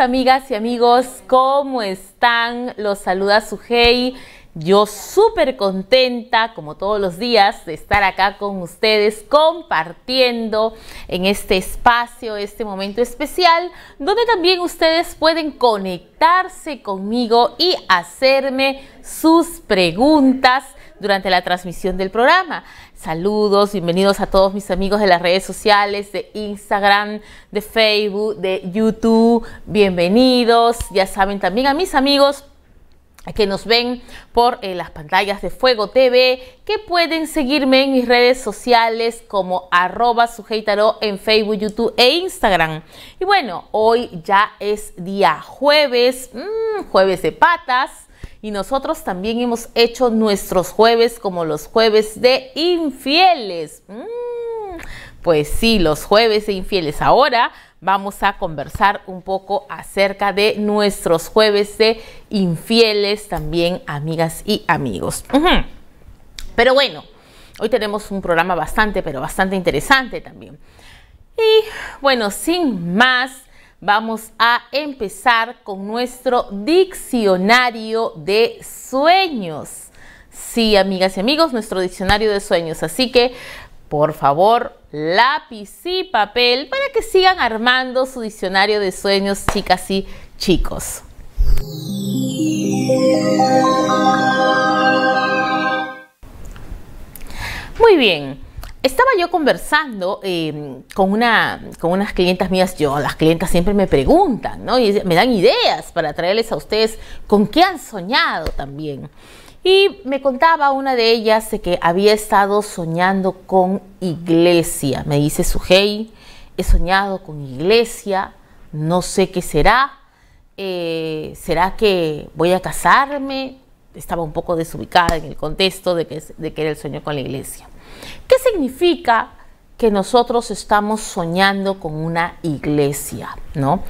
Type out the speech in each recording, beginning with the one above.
amigas y amigos. ¿Cómo están? Los saluda Sujei. Yo súper contenta, como todos los días, de estar acá con ustedes compartiendo en este espacio, este momento especial, donde también ustedes pueden conectarse conmigo y hacerme sus preguntas durante la transmisión del programa. Saludos, bienvenidos a todos mis amigos de las redes sociales, de Instagram, de Facebook, de YouTube. Bienvenidos, ya saben también a mis amigos que nos ven por eh, las pantallas de Fuego TV, que pueden seguirme en mis redes sociales como arroba sujeitaro en Facebook, YouTube e Instagram. Y bueno, hoy ya es día jueves, mm, jueves de patas, y nosotros también hemos hecho nuestros jueves como los jueves de infieles. Mm, pues sí, los jueves de infieles. Ahora vamos a conversar un poco acerca de nuestros jueves de infieles también, amigas y amigos. Pero bueno, hoy tenemos un programa bastante, pero bastante interesante también. Y bueno, sin más, vamos a empezar con nuestro diccionario de sueños. Sí, amigas y amigos, nuestro diccionario de sueños. Así que, por favor, lápiz y papel para que sigan armando su diccionario de sueños, chicas y chicos. Muy bien. Estaba yo conversando em, con, una, con unas clientas mías, yo, las clientas siempre me preguntan, ¿no? Y me dan ideas para traerles a ustedes con qué han soñado también. Y me contaba una de ellas de que había estado soñando con iglesia. Me dice Sujei, he soñado con iglesia, no sé qué será. Eh, ¿Será que voy a casarme? Estaba un poco desubicada en el contexto de que, de que era el sueño con la iglesia. ¿Qué significa que nosotros estamos soñando con una iglesia, no?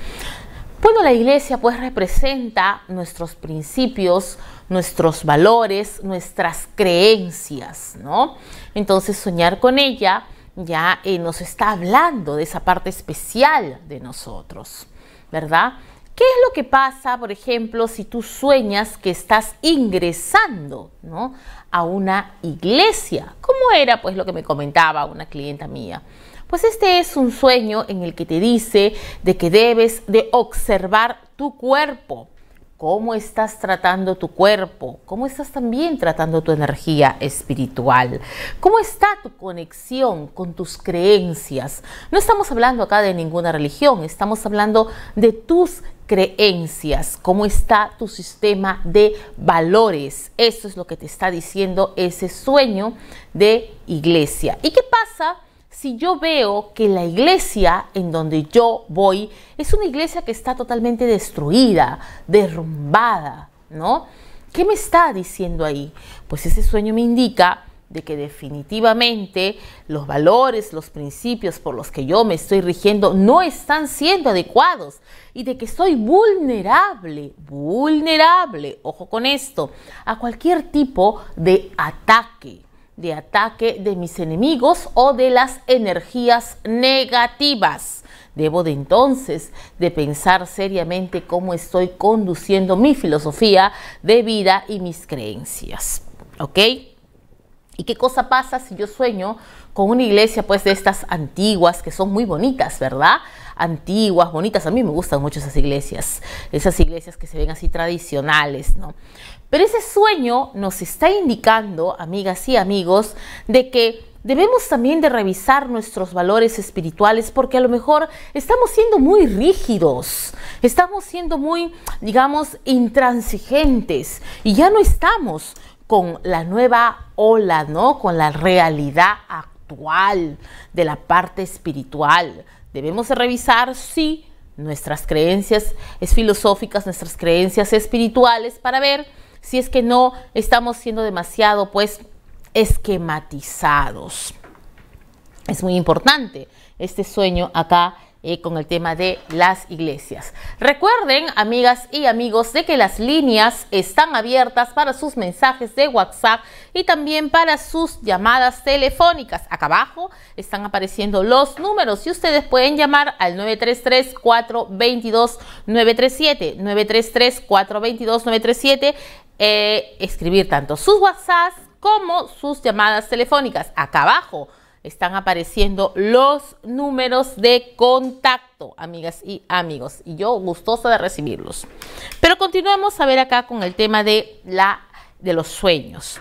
Bueno, la iglesia pues representa nuestros principios, nuestros valores, nuestras creencias, ¿no? Entonces soñar con ella ya eh, nos está hablando de esa parte especial de nosotros, ¿verdad? ¿Qué es lo que pasa, por ejemplo, si tú sueñas que estás ingresando ¿no? una iglesia. ¿Cómo era pues lo que me comentaba una clienta mía? Pues este es un sueño en el que te dice de que debes de observar tu cuerpo. ¿Cómo estás tratando tu cuerpo? ¿Cómo estás también tratando tu energía espiritual? ¿Cómo está tu conexión con tus creencias? No estamos hablando acá de ninguna religión, estamos hablando de tus creencias, cómo está tu sistema de valores. Eso es lo que te está diciendo ese sueño de iglesia. ¿Y qué pasa? si yo veo que la iglesia en donde yo voy es una iglesia que está totalmente destruida, derrumbada, ¿no? ¿Qué me está diciendo ahí? Pues ese sueño me indica de que definitivamente los valores, los principios por los que yo me estoy rigiendo no están siendo adecuados y de que soy vulnerable, vulnerable, ojo con esto, a cualquier tipo de ataque, de ataque de mis enemigos o de las energías negativas. Debo de entonces de pensar seriamente cómo estoy conduciendo mi filosofía de vida y mis creencias. ¿Ok? ¿Y qué cosa pasa si yo sueño con una iglesia pues de estas antiguas que son muy bonitas, ¿verdad? Antiguas, bonitas, a mí me gustan mucho esas iglesias, esas iglesias que se ven así tradicionales, ¿no? Pero ese sueño nos está indicando, amigas y amigos, de que debemos también de revisar nuestros valores espirituales porque a lo mejor estamos siendo muy rígidos, estamos siendo muy, digamos, intransigentes y ya no estamos con la nueva ola, ¿no? Con la realidad actual de la parte espiritual. Debemos revisar si nuestras creencias es filosóficas, nuestras creencias espirituales para ver si es que no estamos siendo demasiado pues esquematizados. Es muy importante este sueño acá eh, con el tema de las iglesias. Recuerden, amigas y amigos, de que las líneas están abiertas para sus mensajes de WhatsApp y también para sus llamadas telefónicas. Acá abajo están apareciendo los números y ustedes pueden llamar al 933-422-937, 933-422-937, eh, escribir tanto sus WhatsApp como sus llamadas telefónicas. Acá abajo están apareciendo los números de contacto, amigas y amigos. Y yo gustosa de recibirlos. Pero continuemos a ver acá con el tema de, la, de los sueños.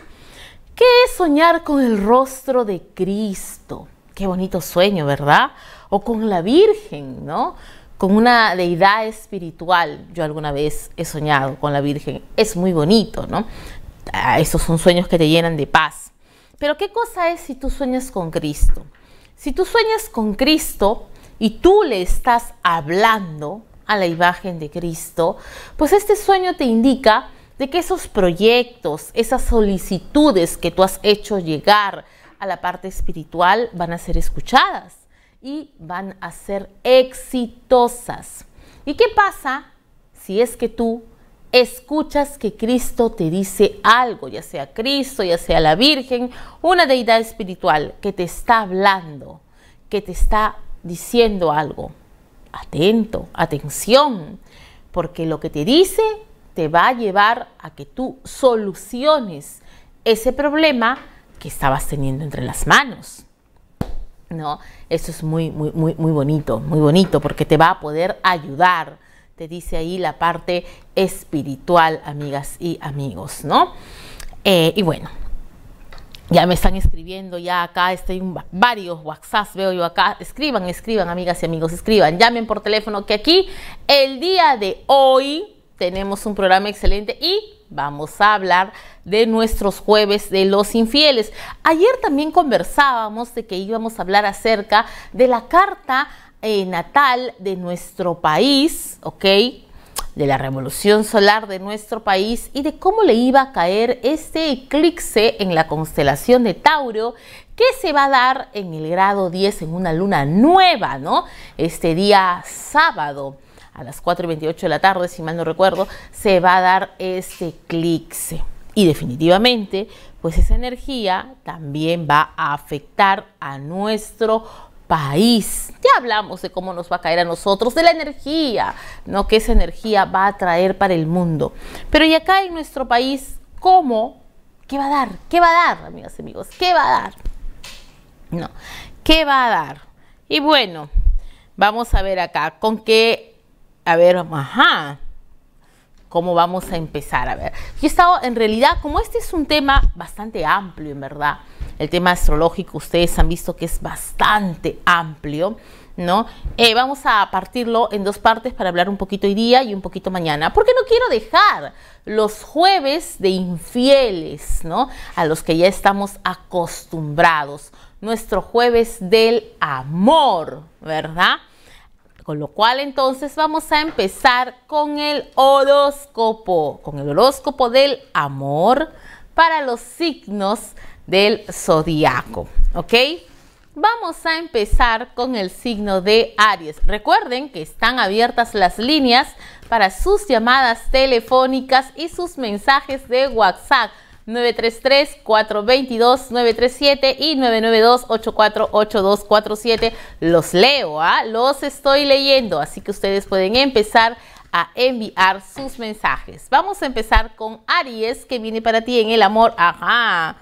¿Qué es soñar con el rostro de Cristo? Qué bonito sueño, ¿verdad? O con la Virgen, ¿no? con una deidad espiritual. Yo alguna vez he soñado con la Virgen. Es muy bonito, ¿no? Ah, esos son sueños que te llenan de paz. Pero ¿qué cosa es si tú sueñas con Cristo? Si tú sueñas con Cristo y tú le estás hablando a la imagen de Cristo, pues este sueño te indica de que esos proyectos, esas solicitudes que tú has hecho llegar a la parte espiritual van a ser escuchadas y van a ser exitosas. ¿Y qué pasa si es que tú escuchas que Cristo te dice algo, ya sea Cristo, ya sea la Virgen, una deidad espiritual que te está hablando, que te está diciendo algo. Atento, atención, porque lo que te dice te va a llevar a que tú soluciones ese problema que estabas teniendo entre las manos. ¿No? Eso es muy, muy, muy, muy bonito, muy bonito, porque te va a poder ayudar te dice ahí la parte espiritual, amigas y amigos, ¿no? Eh, y bueno, ya me están escribiendo, ya acá estoy varios WhatsApp, veo yo acá. Escriban, escriban, amigas y amigos, escriban, llamen por teléfono, que aquí el día de hoy tenemos un programa excelente y vamos a hablar de nuestros jueves de los infieles. Ayer también conversábamos de que íbamos a hablar acerca de la carta eh, natal de nuestro país, ¿ok? De la revolución solar de nuestro país y de cómo le iba a caer este eclipse en la constelación de Tauro que se va a dar en el grado 10 en una luna nueva, ¿no? Este día sábado a las 4 y 28 de la tarde, si mal no recuerdo, se va a dar este eclipse. Y definitivamente, pues esa energía también va a afectar a nuestro país. Ya hablamos de cómo nos va a caer a nosotros, de la energía, ¿no? Que esa energía va a traer para el mundo. Pero y acá en nuestro país, ¿cómo? ¿Qué va a dar? ¿Qué va a dar, amigas amigos? ¿Qué va a dar? No, ¿qué va a dar? Y bueno, vamos a ver acá con qué, a ver, ajá, cómo vamos a empezar. A ver, yo he estado en realidad, como este es un tema bastante amplio, en verdad, el tema astrológico ustedes han visto que es bastante amplio. ¿no? Eh, vamos a partirlo en dos partes para hablar un poquito hoy día y un poquito mañana, porque no quiero dejar los jueves de infieles, ¿no? A los que ya estamos acostumbrados, nuestro jueves del amor, ¿verdad? Con lo cual entonces vamos a empezar con el horóscopo, con el horóscopo del amor para los signos del zodiaco, ¿ok? Vamos a empezar con el signo de Aries. Recuerden que están abiertas las líneas para sus llamadas telefónicas y sus mensajes de WhatsApp 933-422-937 y 992 siete, Los leo, ¿Ah? los estoy leyendo, así que ustedes pueden empezar a enviar sus mensajes. Vamos a empezar con Aries, que viene para ti en el amor. Ajá.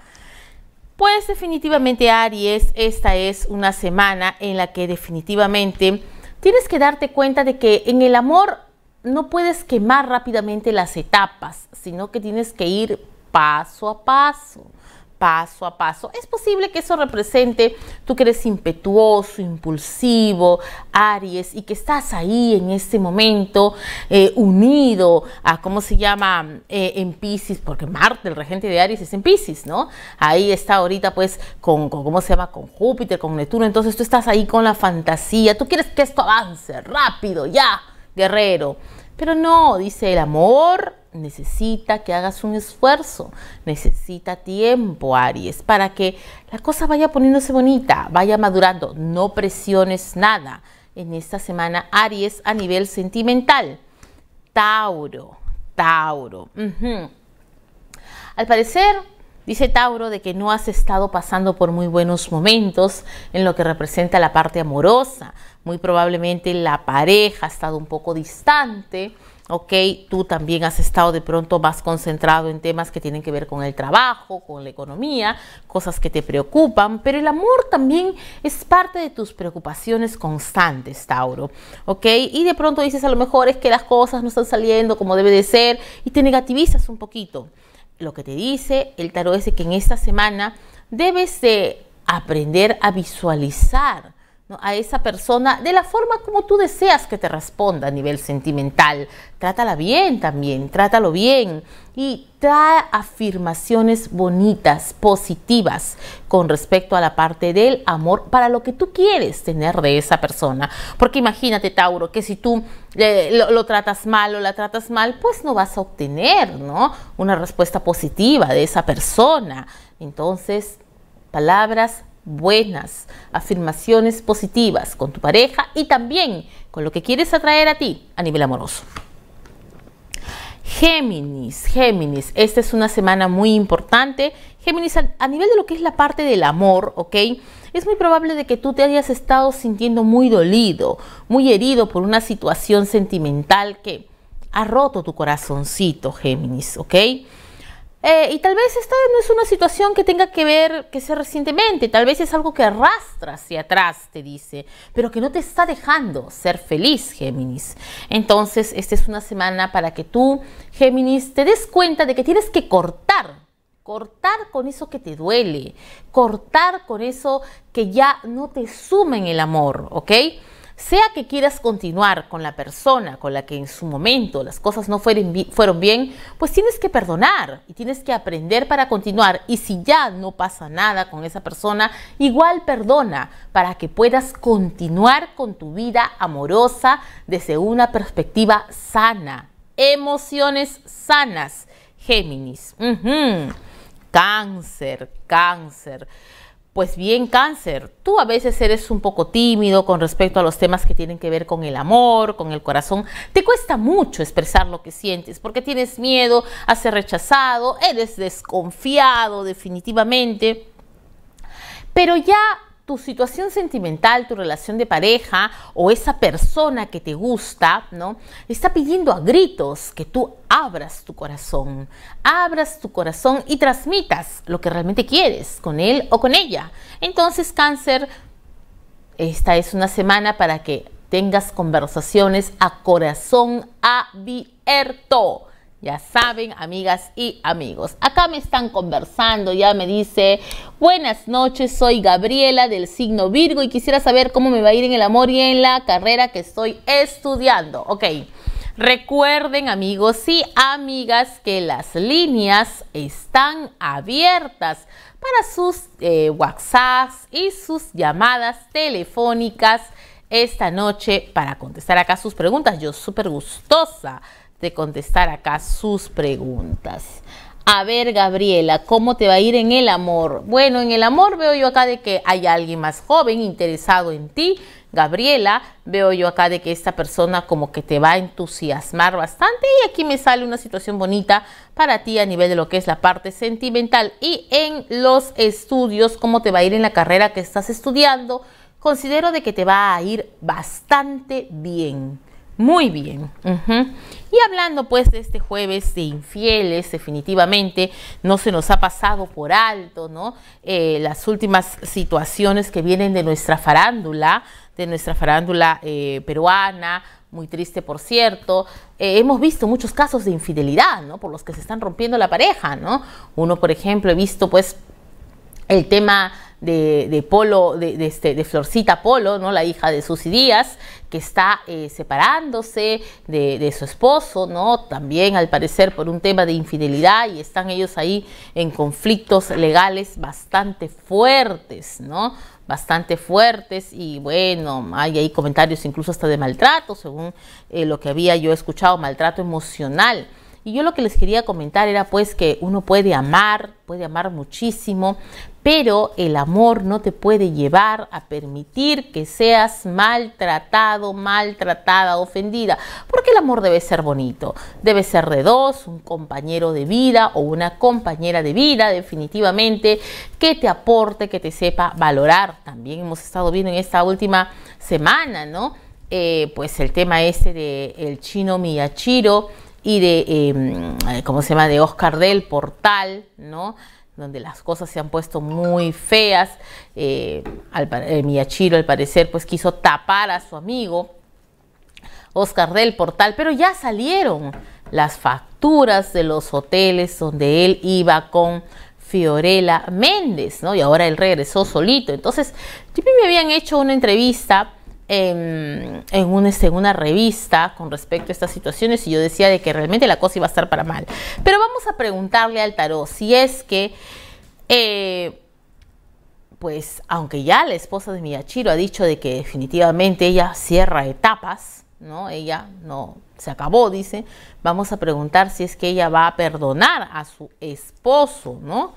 Pues definitivamente Aries, esta es una semana en la que definitivamente tienes que darte cuenta de que en el amor no puedes quemar rápidamente las etapas, sino que tienes que ir paso a paso paso a paso. Es posible que eso represente tú que eres impetuoso, impulsivo, Aries, y que estás ahí en este momento eh, unido a, ¿cómo se llama? Eh, en Pisces, porque Marte, el regente de Aries, es en Pisces, ¿no? Ahí está ahorita pues con, con, ¿cómo se llama? Con Júpiter, con Neptuno, entonces tú estás ahí con la fantasía, tú quieres que esto avance rápido, ya, guerrero. Pero no, dice el amor, necesita que hagas un esfuerzo, necesita tiempo, Aries, para que la cosa vaya poniéndose bonita, vaya madurando, no presiones nada. En esta semana, Aries a nivel sentimental. Tauro, Tauro. Al parecer, Dice Tauro de que no has estado pasando por muy buenos momentos en lo que representa la parte amorosa. Muy probablemente la pareja ha estado un poco distante ok, tú también has estado de pronto más concentrado en temas que tienen que ver con el trabajo, con la economía, cosas que te preocupan, pero el amor también es parte de tus preocupaciones constantes, Tauro, ok, y de pronto dices a lo mejor es que las cosas no están saliendo como debe de ser y te negativizas un poquito. Lo que te dice el tarot es que en esta semana debes de aprender a visualizar a esa persona de la forma como tú deseas que te responda a nivel sentimental. Trátala bien también, trátalo bien y trae afirmaciones bonitas, positivas con respecto a la parte del amor para lo que tú quieres tener de esa persona. Porque imagínate, Tauro, que si tú eh, lo, tratas mal o la tratas mal, pues no vas a obtener ¿no? una respuesta positiva de esa persona. Entonces, palabras buenas, afirmaciones positivas con tu pareja y también con lo que quieres atraer a ti a nivel amoroso. Géminis, Géminis, esta es una semana muy importante. Géminis, a, nivel de lo que es la parte del amor, ¿ok? Es muy probable de que tú te hayas estado sintiendo muy dolido, muy herido por una situación sentimental que ha roto tu corazoncito, Géminis, ¿ok? Eh, y tal vez esta no es una situación que tenga que ver, que sea recientemente, tal vez es algo que arrastra hacia atrás, te dice, pero que no te está dejando ser feliz, Géminis. Entonces, esta es una semana para que tú, Géminis, te des cuenta de que tienes que cortar Cortar con eso que te duele, cortar con eso que ya no te suma en el amor, ¿ok? sea que quieras continuar con la persona con la que en su momento las cosas no fueron bien, pues tienes que perdonar y tienes que aprender para continuar. Y si ya no pasa nada con esa persona, igual perdona para que puedas continuar con tu vida amorosa desde una perspectiva sana. Emociones sanas, Géminis. Cáncer, cáncer. Pues bien, cáncer, tú a veces eres un poco tímido con respecto a los temas que tienen que ver con el amor, con el corazón. Te cuesta mucho expresar lo que sientes porque tienes miedo a ser rechazado, eres desconfiado definitivamente. Pero ya tu situación sentimental, tu relación de pareja o esa persona que te gusta, ¿no? Está pidiendo a gritos que tú abras tu corazón, abras tu corazón y transmitas lo que realmente quieres con él o con ella. Entonces, cáncer, esta es una semana para que tengas conversaciones a corazón abierto. Ya saben, amigas y amigos. Acá me están conversando, ya me dice, buenas noches, soy Gabriela del signo Virgo y quisiera saber cómo me va a ir en el amor y en la carrera que estoy estudiando. Ok. Recuerden amigos y amigas que las líneas están abiertas para sus eh, WhatsApp y sus llamadas telefónicas esta noche para contestar acá sus preguntas. Yo súper gustosa de contestar acá sus preguntas. A ver, Gabriela, ¿cómo te va a ir en el amor? Bueno, en el amor veo yo acá de que hay alguien más joven interesado en ti. Gabriela, veo yo acá de que esta persona como que te va a entusiasmar bastante y aquí me sale una situación bonita para ti a nivel de lo que es la parte sentimental y en los estudios, cómo te va a ir en la carrera que estás estudiando. Considero de que te va a ir bastante bien. Muy bien. Y hablando pues de este jueves de infieles, definitivamente no se nos ha pasado por alto, ¿no? Eh, las últimas situaciones que vienen de nuestra farándula, de nuestra farándula eh, peruana, muy triste por cierto, eh, hemos visto muchos casos de infidelidad, ¿no? Por los que se están rompiendo la pareja, ¿no? Uno, por ejemplo, he visto pues el tema de, Polo, de, este, de Florcita Polo, ¿no? La hija de Susy Díaz, que está eh, separándose de, su esposo, ¿no? También al parecer por un tema de infidelidad y están ellos ahí en conflictos legales bastante fuertes, ¿no? Bastante fuertes y bueno, hay ahí comentarios incluso hasta de maltrato, según eh, lo que había yo escuchado, maltrato emocional. Y yo lo que les quería comentar era pues que uno puede amar, puede amar muchísimo, pero el amor no te puede llevar a permitir que seas maltratado, maltratada, ofendida, porque el amor debe ser bonito, debe ser de dos, un compañero de vida o una compañera de vida definitivamente que te aporte, que te sepa valorar. También hemos estado viendo en esta última semana, ¿no? Eh, pues el tema ese de el chino Miyachiro y de, em, eh, ¿cómo se llama?, de Oscar del Portal, ¿no? donde las cosas se han puesto muy feas. miachiro eh, al, eh, al parecer, pues quiso tapar a su amigo Oscar del Portal, pero ya salieron las facturas de los hoteles donde él iba con Fiorella Méndez, ¿no? Y ahora él regresó solito. Entonces, me habían hecho una entrevista Em, este, en, una, revista con respecto a estas situaciones y yo decía de que realmente la cosa iba a estar para mal. Pero vamos a preguntarle al tarot si es que, eh, pues aunque ya la esposa de Miyachiro ha dicho de que definitivamente ella cierra etapas, ¿no? Ella no se acabó, dice. Vamos a preguntar si es que ella va a perdonar a su esposo, ¿no?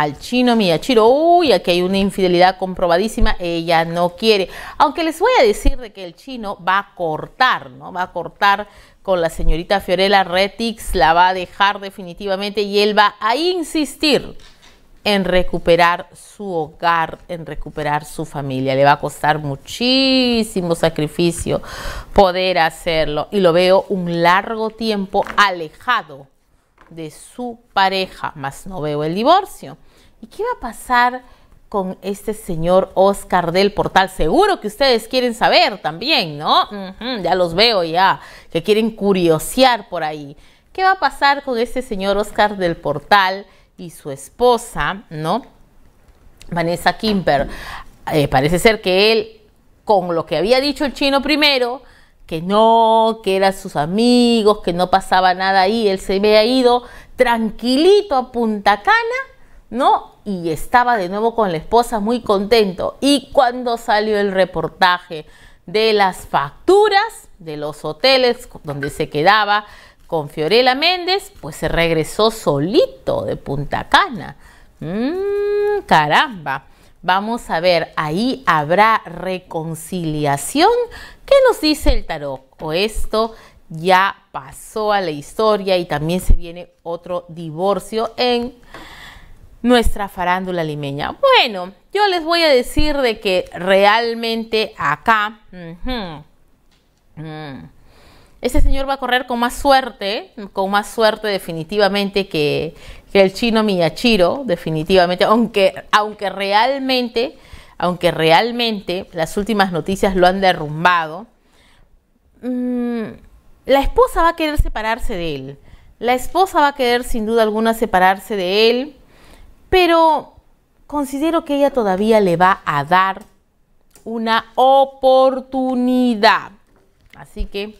al chino Chiro, Uy, aquí hay una infidelidad comprobadísima, ella no quiere. Aunque les voy a decir de que el chino va a cortar, ¿no? Va a cortar con la señorita Fiorella Retix, la va a dejar definitivamente y él va a insistir en recuperar su hogar, en recuperar su familia. Le va a costar muchísimo sacrificio poder hacerlo y lo veo un largo tiempo alejado de su pareja, más no veo el divorcio. ¿Y qué va a pasar con este señor Oscar del Portal? Seguro que ustedes quieren saber también, ¿no? ya los veo ya, que quieren curiosear por ahí. ¿Qué va a pasar con este señor Oscar del Portal y su esposa, ¿no? Vanessa Kimper. Eh, parece ser que él, con lo que había dicho el chino primero, que no, que eran sus amigos, que no pasaba nada ahí, él se había ido tranquilito a Punta Cana, ¿no? y estaba de nuevo con la esposa muy contento. Y cuando salió el reportaje de las facturas de los hoteles donde se quedaba con Fiorella Méndez, pues se regresó solito de Punta Cana. Mm, caramba. Vamos a ver, ahí habrá reconciliación. ¿Qué nos dice el tarot? O esto ya pasó a la historia y también se viene otro divorcio en nuestra farándula limeña. Bueno, yo les voy a decir de que realmente acá... Mm, ese señor va a correr con más suerte, con más suerte definitivamente que, el chino Miyachiro, definitivamente, aunque, aunque realmente, aunque realmente las últimas noticias lo han derrumbado. Mm, la esposa va a querer separarse de él. La esposa va a querer sin duda alguna separarse de él pero considero que ella todavía le va a dar una oportunidad. Así que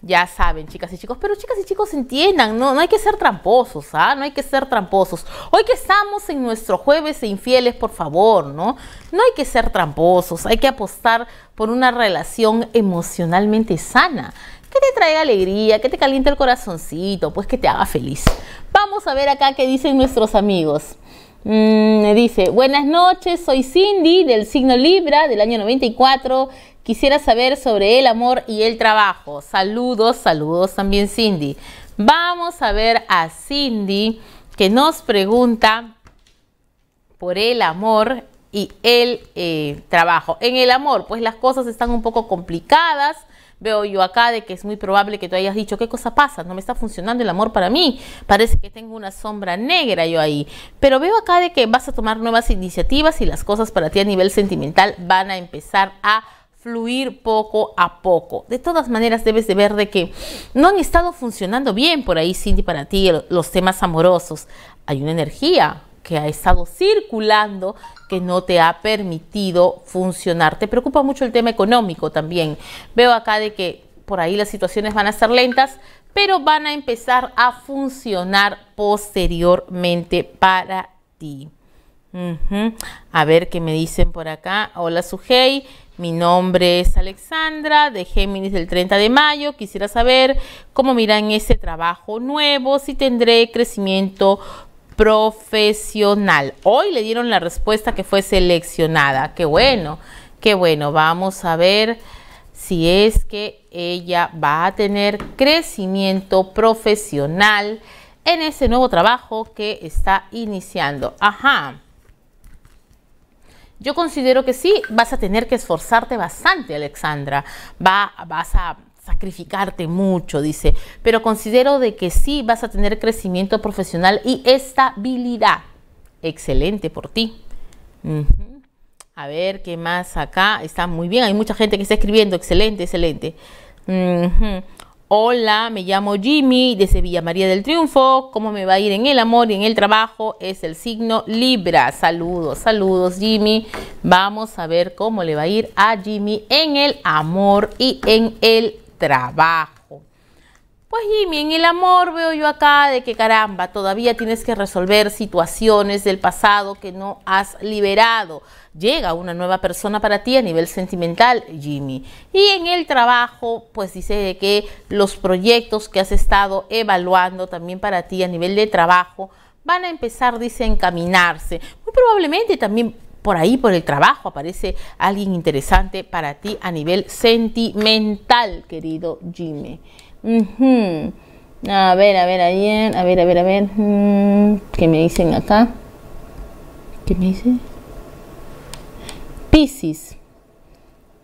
ya saben, chicas y chicos, pero chicas y chicos entiendan, no, no hay que ser tramposos, ¿ah? No hay que ser tramposos. Hoy que estamos en nuestro jueves de infieles, por favor, ¿no? No hay que ser tramposos, hay que apostar por una relación emocionalmente sana, que te traiga alegría, que te caliente el corazoncito, pues que te haga feliz. Vamos a ver acá qué dicen nuestros amigos. Mm, me dice, buenas noches, soy Cindy del signo Libra del año 94. Quisiera saber sobre el amor y el trabajo. Saludos, saludos también Cindy. Vamos a ver a Cindy que nos pregunta por el amor y el eh, trabajo. En el amor, pues las cosas están un poco complicadas veo yo acá de que es muy probable que tú hayas dicho, ¿qué cosa pasa? No me está funcionando el amor para mí. Parece que tengo una sombra negra yo ahí. Pero veo acá de que vas a tomar nuevas iniciativas y las cosas para ti a nivel sentimental van a empezar a fluir poco a poco. De todas maneras, debes de ver de que no han estado funcionando bien por ahí, Cindy, para ti los temas amorosos. Hay una energía que ha estado circulando que no te ha permitido funcionar. Te preocupa mucho el tema económico también. Veo acá de que por ahí las situaciones van a ser lentas, pero van a empezar a funcionar posteriormente para ti. A ver qué me dicen por acá. Hola Sujei, mi nombre es Alexandra de Géminis del 30 de mayo. Quisiera saber cómo miran ese trabajo nuevo, si tendré crecimiento profesional. Hoy le dieron la respuesta que fue seleccionada. Qué bueno, qué bueno. Vamos a ver si es que ella va a tener crecimiento profesional en ese nuevo trabajo que está iniciando. Ajá. Yo considero que sí, vas a tener que esforzarte bastante, Alexandra. Va, vas a sacrificarte mucho, dice, pero considero de que sí vas a tener crecimiento profesional y estabilidad. Excelente por ti. A ver, ¿qué más acá? Está muy bien, hay mucha gente que está escribiendo, excelente, excelente. Hola, me llamo Jimmy de Sevilla María del Triunfo. ¿Cómo me va a ir en el amor y en el trabajo? Es el signo Libra. Saludos, saludos Jimmy. Vamos a ver cómo le va a ir a Jimmy en el amor y en el trabajo. Pues Jimmy, en el amor veo yo acá de que caramba, todavía tienes que resolver situaciones del pasado que no has liberado. Llega una nueva persona para ti a nivel sentimental, Jimmy. Y en el trabajo, pues dice que los proyectos que has estado evaluando también para ti a nivel de trabajo van a empezar, dice, a encaminarse. Muy probablemente también por ahí, por el trabajo, aparece alguien interesante para ti a nivel sentimental, querido Jimmy. A ver, a ver, a ver, a ver, a ver. Mm, ¿Qué me dicen acá? ¿Qué me dicen? Piscis.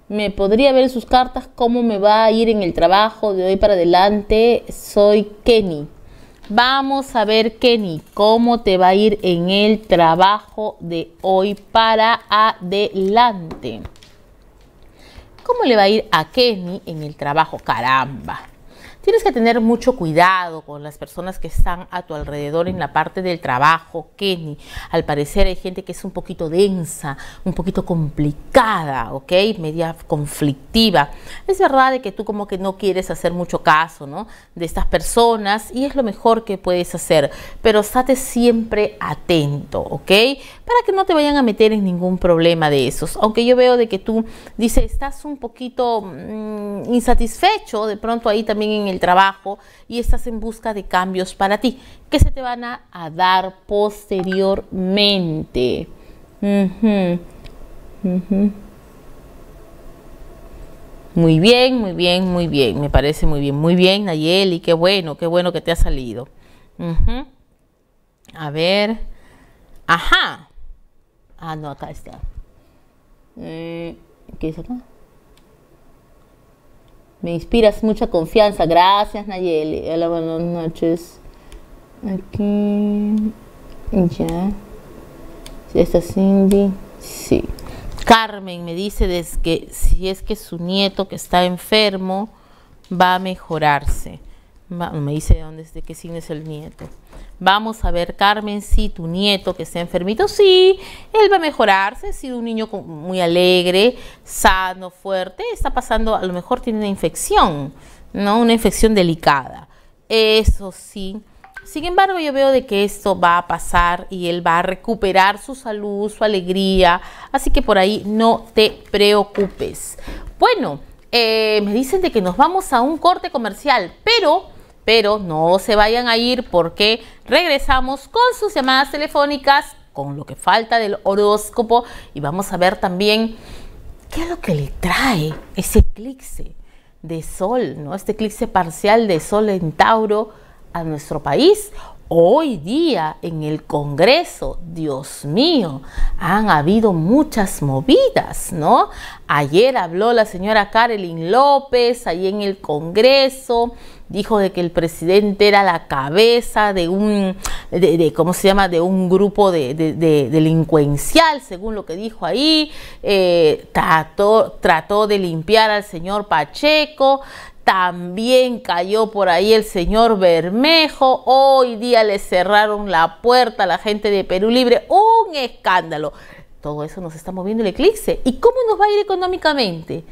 Me podría ver sus cartas, cómo me va a ir en el trabajo de hoy para adelante. Soy Kenny. Vamos a ver, Kenny, cómo te va a ir en el trabajo de hoy para adelante. ¿Cómo le va a ir a Kenny en el trabajo? Caramba. Tienes que tener mucho cuidado con las personas que están a tu alrededor en la parte del trabajo, Kenny. Al parecer hay gente que es un poquito densa, un poquito complicada, ¿ok? Media conflictiva. Es verdad de que tú como que no quieres hacer mucho caso, ¿no? De estas personas y es lo mejor que puedes hacer, pero estate siempre atento, ¿ok? Para que no te vayan a meter en ningún problema de esos. Aunque yo veo de que tú, dice, estás un poquito mm, insatisfecho, de pronto ahí también en el trabajo y estás en busca de cambios para ti que se te van a, dar posteriormente. Muy bien, muy bien, muy bien. Me parece muy bien, muy bien, Nayeli. Qué bueno, qué bueno que te ha salido. A ver. Ajá. Ah, no, acá está. Eh, ¿Qué es acá? Me inspiras mucha confianza. Gracias, Nayeli. Hola, buenas noches. Aquí. Ya. ¿Esta Cindy? Sí. Carmen me dice que si es que su nieto que está enfermo va a mejorarse me dice dónde es, de qué signo es el nieto. Vamos a ver, Carmen, si tu nieto que está enfermito, sí, él va a mejorarse, ha sido un niño muy alegre, sano, fuerte, está pasando, a lo mejor tiene una infección, ¿no? Una infección delicada. Eso sí. Sin embargo, yo veo de que esto va a pasar y él va a recuperar su salud, su alegría, así que por ahí no te preocupes. Bueno, eh, me dicen de que nos vamos a un corte comercial, pero pero no se vayan a ir porque regresamos con sus llamadas telefónicas, con lo que falta del horóscopo y vamos a ver también qué es lo que le trae ese eclipse de sol, ¿no? Este eclipse parcial de sol en Tauro a nuestro país. Hoy día en el Congreso, Dios mío, han habido muchas movidas, ¿no? Ayer habló la señora Carolyn López ahí en el Congreso dijo de que el presidente era la cabeza de un, de, ¿cómo se llama?, de un grupo de, de delincuencial, según lo que dijo ahí, eh, trató, trató de limpiar al señor Pacheco, también cayó por ahí el señor Bermejo. Hoy día le cerraron la puerta a la gente de Perú Libre. Un escándalo. Todo eso nos está moviendo el eclipse. ¿Y cómo nos va a ir económicamente?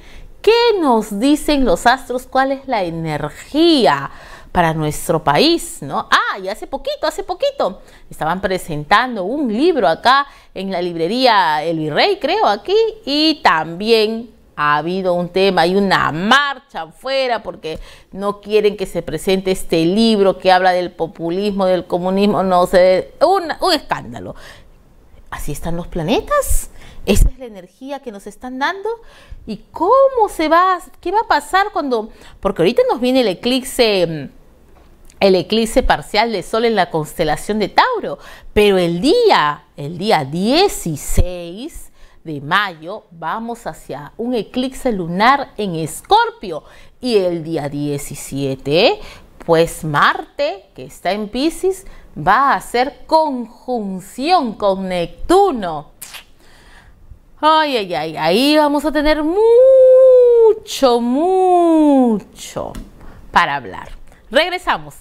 ¿Qué nos dicen los astros? ¿Cuál es la energía para nuestro país? ¿no? Ah, y hace poquito, hace poquito, estaban presentando un libro acá en la librería El Virrey, creo, aquí, y también ha habido un tema, y una marcha afuera porque no quieren que se presente este libro que habla del populismo, del comunismo, no sé, un, un escándalo. Así están los planetas. Esa es la energía que nos están dando. ¿Y cómo se va? ¿Qué va a pasar cuando? Porque ahorita nos viene el eclipse mm, el eclipse parcial de Sol en la constelación de Tauro, pero el día, el día 16 de mayo vamos hacia un eclipse lunar en Escorpio y el día 17, pues Marte, que está en Pisces, va a hacer conjunción con Neptuno. Ay, ay, ay, ahí vamos a tener mucho, mucho para hablar. Regresamos.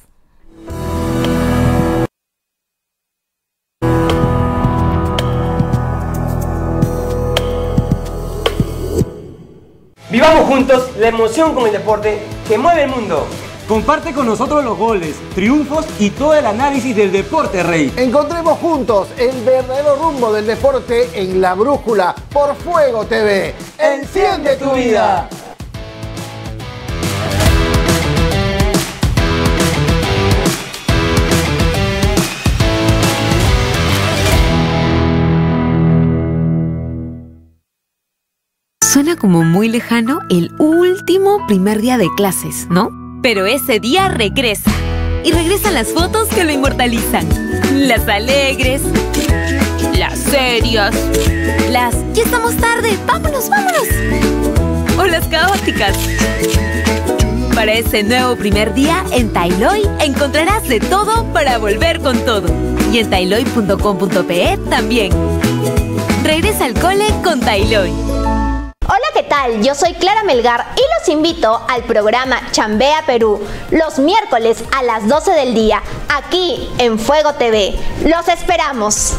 Vivamos juntos la emoción con el deporte que mueve el mundo. Comparte con nosotros los goles, triunfos y todo el análisis del deporte, Rey. Encontremos juntos el verdadero rumbo del deporte en la brújula por Fuego TV. ¡Enciende tu vida! Suena como muy lejano el último primer día de clases, ¿no? Pero ese día regresa. Y regresan las fotos que lo inmortalizan. Las alegres. Las serias. Las ya estamos tarde. Vámonos, vámonos. O las caóticas. Para ese nuevo primer día en Tailoy encontrarás de todo para volver con todo. Y en tailoy.com.pe también. Regresa al cole con Tailoy. Hola, ¿qué tal? Yo soy Clara Melgar y los invito al programa Chambea Perú los miércoles a las 12 del día, aquí en Fuego TV. Los esperamos.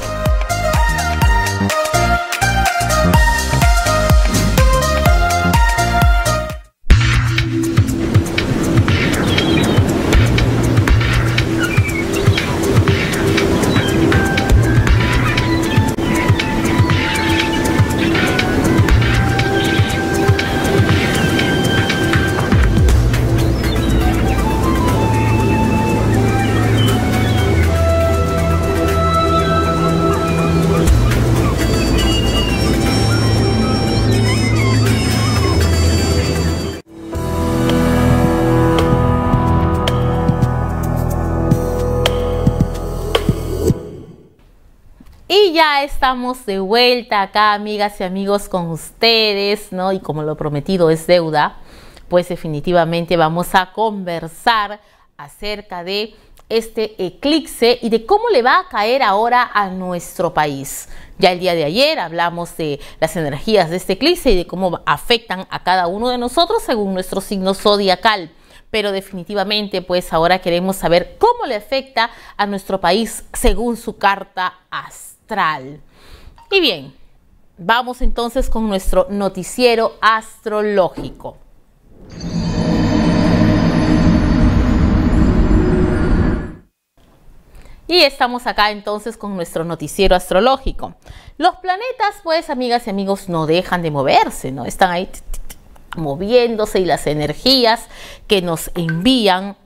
ya estamos de vuelta acá, amigas y amigos, con ustedes, ¿no? Y como lo prometido es deuda, pues definitivamente vamos a conversar acerca de este eclipse y de cómo le va a caer ahora a nuestro país. Ya el día de ayer hablamos de las energías de este eclipse y de cómo afectan a cada uno de nosotros según nuestro signo zodiacal. Pero definitivamente, pues ahora queremos saber cómo le afecta a nuestro país según su carta as. Y bien, vamos entonces con nuestro noticiero astrológico. Y estamos acá entonces con nuestro noticiero astrológico. Los planetas, pues, amigas y amigos, no dejan de moverse, ¿no? Están ahí moviéndose y las energías que nos envían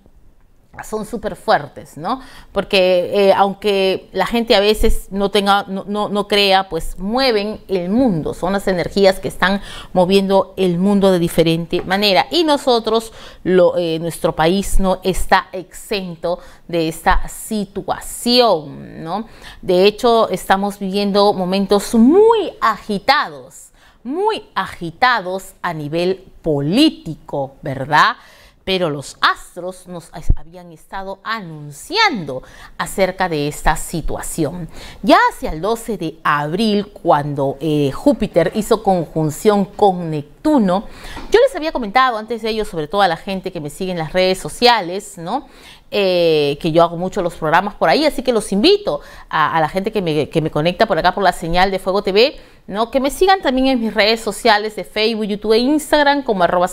son súper fuertes, ¿no? Porque eh, aunque la gente a veces no tenga, no, no, crea, pues mueven el mundo, son las energías que están moviendo el mundo de diferente manera. Y nosotros, eh, nuestro país no está exento de esta situación, ¿no? De hecho, estamos viviendo momentos muy agitados, muy agitados a nivel político, ¿verdad? pero los astros nos habían estado anunciando acerca de esta situación. Ya hacia el 12 de abril, cuando eh, Júpiter hizo conjunción con Neptuno, yo les había comentado antes de ello, sobre todo a la gente que me sigue en las redes sociales, ¿no? Eh, que yo hago mucho los programas por ahí, así que los invito a, la gente que me, conecta por acá por la señal de Fuego TV, ¿no? que me sigan también en mis redes sociales de Facebook, YouTube e Instagram como arroba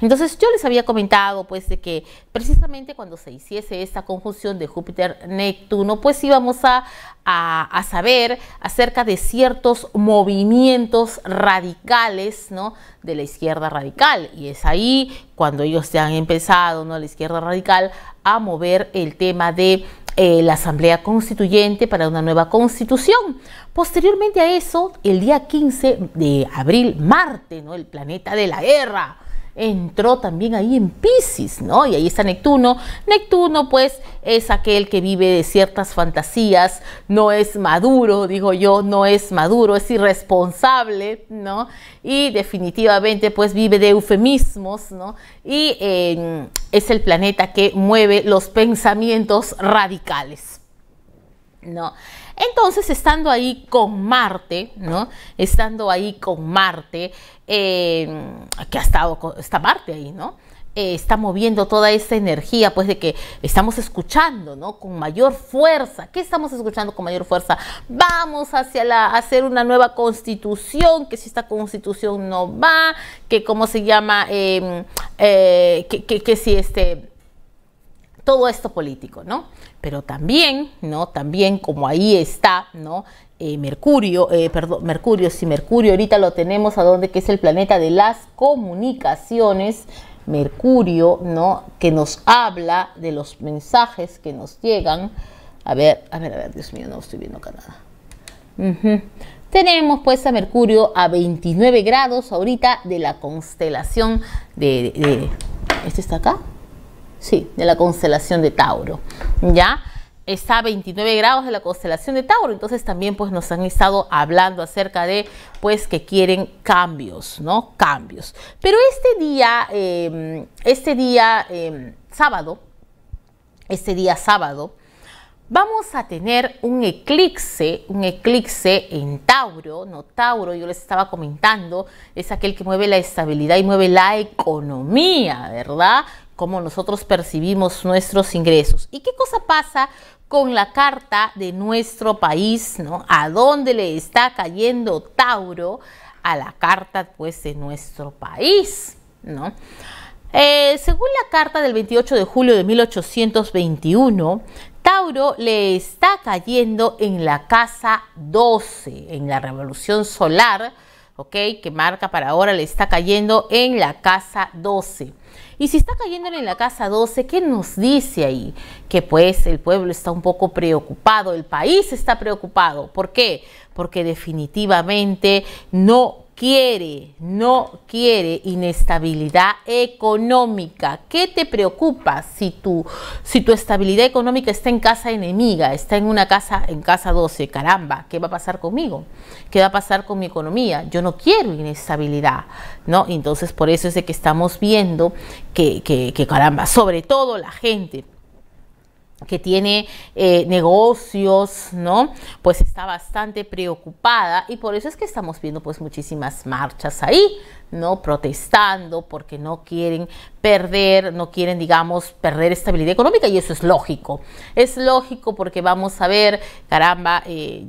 Entonces yo les había comentado pues de que precisamente cuando se hiciese esta conjunción de Júpiter-Neptuno, pues íbamos a, a, saber acerca de ciertos movimientos radicales ¿no? de la izquierda radical. Y es ahí cuando ellos se han empezado, ¿no? la izquierda radical, a mover el tema de eh, la Asamblea Constituyente para una nueva constitución. Posteriormente a eso, el día 15 de abril, Marte, ¿no? el planeta de la guerra, entró también ahí en Pisces, ¿no? Y ahí está Neptuno. Neptuno, pues, es aquel que vive de ciertas fantasías, no es maduro, digo yo, no es maduro, es irresponsable, ¿no? Y definitivamente, pues, vive de eufemismos, ¿no? Y em, es el planeta que mueve los pensamientos radicales, ¿no? Entonces, estando ahí con Marte, ¿no? Estando ahí con Marte, eh, que ha estado, está Marte ahí, ¿no? Eh, está moviendo toda esta energía, pues de que estamos escuchando, ¿no? Con mayor fuerza. ¿Qué estamos escuchando con mayor fuerza? Vamos hacia hacer una nueva constitución, que si esta constitución no va, que cómo se llama, em, eh, que si este, todo esto político, ¿no? pero también, ¿no? También como ahí está, ¿no? Eh, Mercurio, eh, perdón, Mercurio, si sí, Mercurio ahorita lo tenemos a donde que es el planeta de las comunicaciones, Mercurio, ¿no? Que nos habla de los mensajes que nos llegan. A ver, a ver, a ver, Dios mío, no estoy viendo acá nada. Tenemos pues a Mercurio a 29 grados ahorita de la constelación de... ¿Este está acá? sí, de la constelación de Tauro, ¿ya? Está a 29 grados de la constelación de Tauro, entonces también pues nos han estado hablando acerca de pues que quieren cambios, ¿no? Cambios. Pero este día, em, este día em, sábado, este día sábado, vamos a tener un eclipse, un eclipse en Tauro, no Tauro, yo les estaba comentando, es aquel que mueve la estabilidad y mueve la economía, ¿verdad? cómo nosotros percibimos nuestros ingresos. ¿Y qué cosa pasa con la carta de nuestro país, ¿no? ¿A dónde le está cayendo Tauro a la carta, pues, de nuestro país, ¿no? Eh, según la carta del 28 de julio de 1821, Tauro le está cayendo en la casa 12, en la revolución solar, ¿ok? Que marca para ahora, le está cayendo en la casa 12. Y si está cayendo en la casa 12, ¿qué nos dice ahí? Que pues el pueblo está un poco preocupado, el país está preocupado. ¿Por qué? Porque definitivamente no quiere, no quiere inestabilidad económica. ¿Qué te preocupa si tu, si tu estabilidad económica está en casa enemiga, está en una casa, en casa 12? Caramba, ¿qué va a pasar conmigo? ¿Qué va a pasar con mi economía? Yo no quiero inestabilidad, ¿no? Entonces por eso es de que estamos viendo que caramba, sobre todo la gente que tiene eh, negocios, ¿no? Pues está bastante preocupada y por eso es que estamos viendo pues muchísimas marchas ahí, ¿no? Protestando porque no quieren perder, no quieren, digamos, perder estabilidad económica y eso es lógico. Es lógico porque vamos a ver, caramba, eh,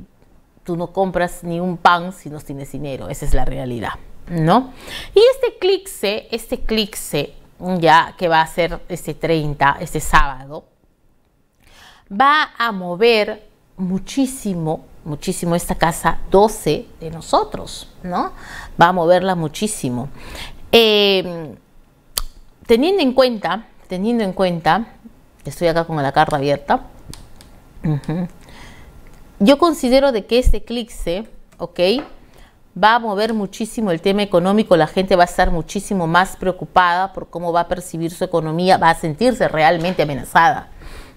tú no compras ni un pan si no tienes dinero, esa es la realidad, ¿no? Y este CLICSE, este CLICSE, ya que va a ser este 30, este sábado, va a mover muchísimo, muchísimo esta casa 12 de nosotros, ¿no? Va a moverla muchísimo. Em, teniendo en cuenta, teniendo en cuenta, estoy acá con la carta abierta, yo considero de que este eclipse, ¿ok? va a mover muchísimo el tema económico, la gente va a estar muchísimo más preocupada por cómo va a percibir su economía, va a sentirse realmente amenazada.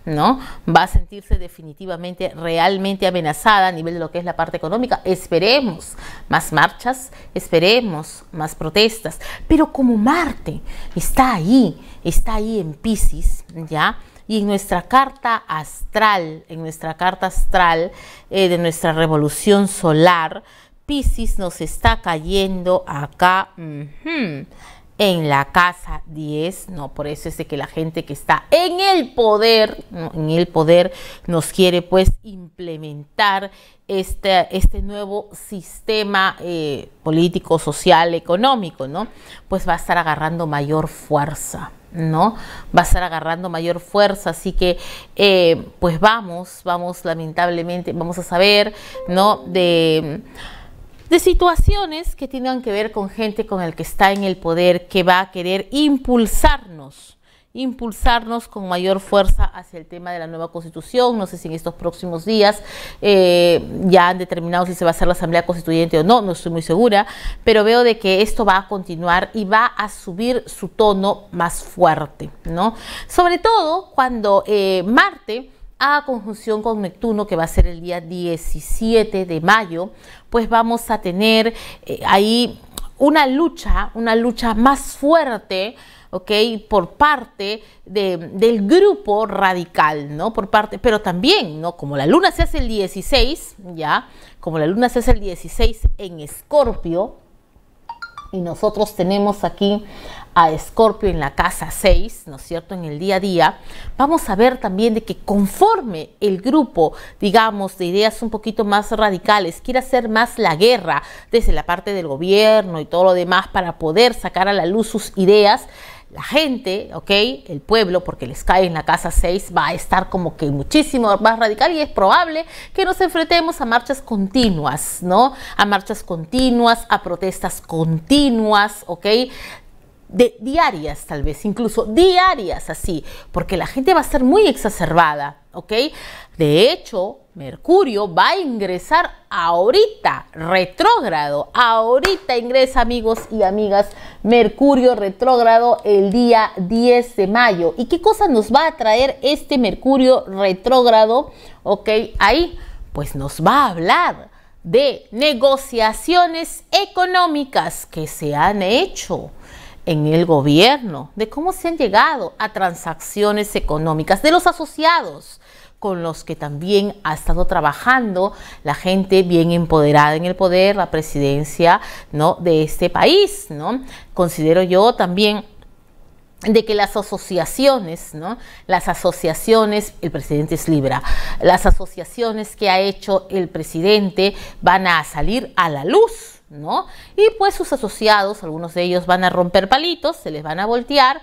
¿no? Va a sentirse definitivamente realmente amenazada a nivel de lo que es la parte económica. Esperemos más marchas, esperemos más protestas, pero como Marte está ahí, está ahí en Pisces, ¿ya? y en nuestra carta astral, en nuestra carta astral eh, de nuestra revolución solar, Pisces nos está cayendo acá en la casa 10, ¿no? Por eso es de que la gente que está en el poder, en el poder, nos quiere pues implementar este, este nuevo sistema eh, político, social, económico, ¿no? Pues va a estar agarrando mayor fuerza. ¿no? Va a estar agarrando mayor fuerza, así que eh, pues vamos, vamos lamentablemente, vamos a saber, ¿no? De de situaciones que tengan que ver con gente con el que está en el poder, que va a querer impulsarnos impulsarnos con mayor fuerza hacia el tema de la nueva constitución. No sé si en estos próximos días eh, ya han determinado si se va a hacer la asamblea constituyente o no, no estoy muy segura, pero veo de que esto va a continuar y va a subir su tono más fuerte, ¿no? Sobre todo cuando eh, Marte a conjunción con Neptuno, que va a ser el día 17 de mayo, pues vamos a tener eh, ahí una lucha, una lucha más fuerte ok, por parte del grupo radical, ¿no? Por parte, pero también, ¿no? Como la luna se hace el 16, ¿ya? Como la luna se hace el 16 en Escorpio, y nosotros tenemos aquí a Escorpio en la casa 6, ¿no es cierto?, en el día a día, vamos a ver también de que conforme el grupo, digamos, de ideas un poquito más radicales, quiere hacer más la guerra desde la parte del gobierno y todo lo demás para poder sacar a la luz sus ideas, la gente, ¿ok? El pueblo, porque les cae en la casa 6, va a estar como que muchísimo más radical y es probable que nos enfrentemos a marchas continuas, ¿no? A marchas continuas, a protestas continuas, ¿ok? de diarias tal vez, incluso diarias así, porque la gente va a estar muy exacerbada, ¿ok? De hecho, Mercurio va a ingresar ahorita, retrógrado, ahorita ingresa amigos y amigas, Mercurio retrógrado el día 10 de mayo. ¿Y qué cosa nos va a traer este Mercurio retrógrado? ¿Ok? Ahí, pues nos va a hablar de negociaciones económicas que se han hecho en el gobierno, de cómo se han llegado a transacciones económicas, de los asociados con los que también ha estado trabajando la gente bien empoderada en el poder, la presidencia ¿no? de este país. ¿no? Considero yo también de que las asociaciones, ¿no? Las asociaciones, el presidente es Libra, las asociaciones que ha hecho el presidente van a salir a la luz, ¿no? Y pues sus asociados, algunos de ellos van a romper palitos, se les van a voltear,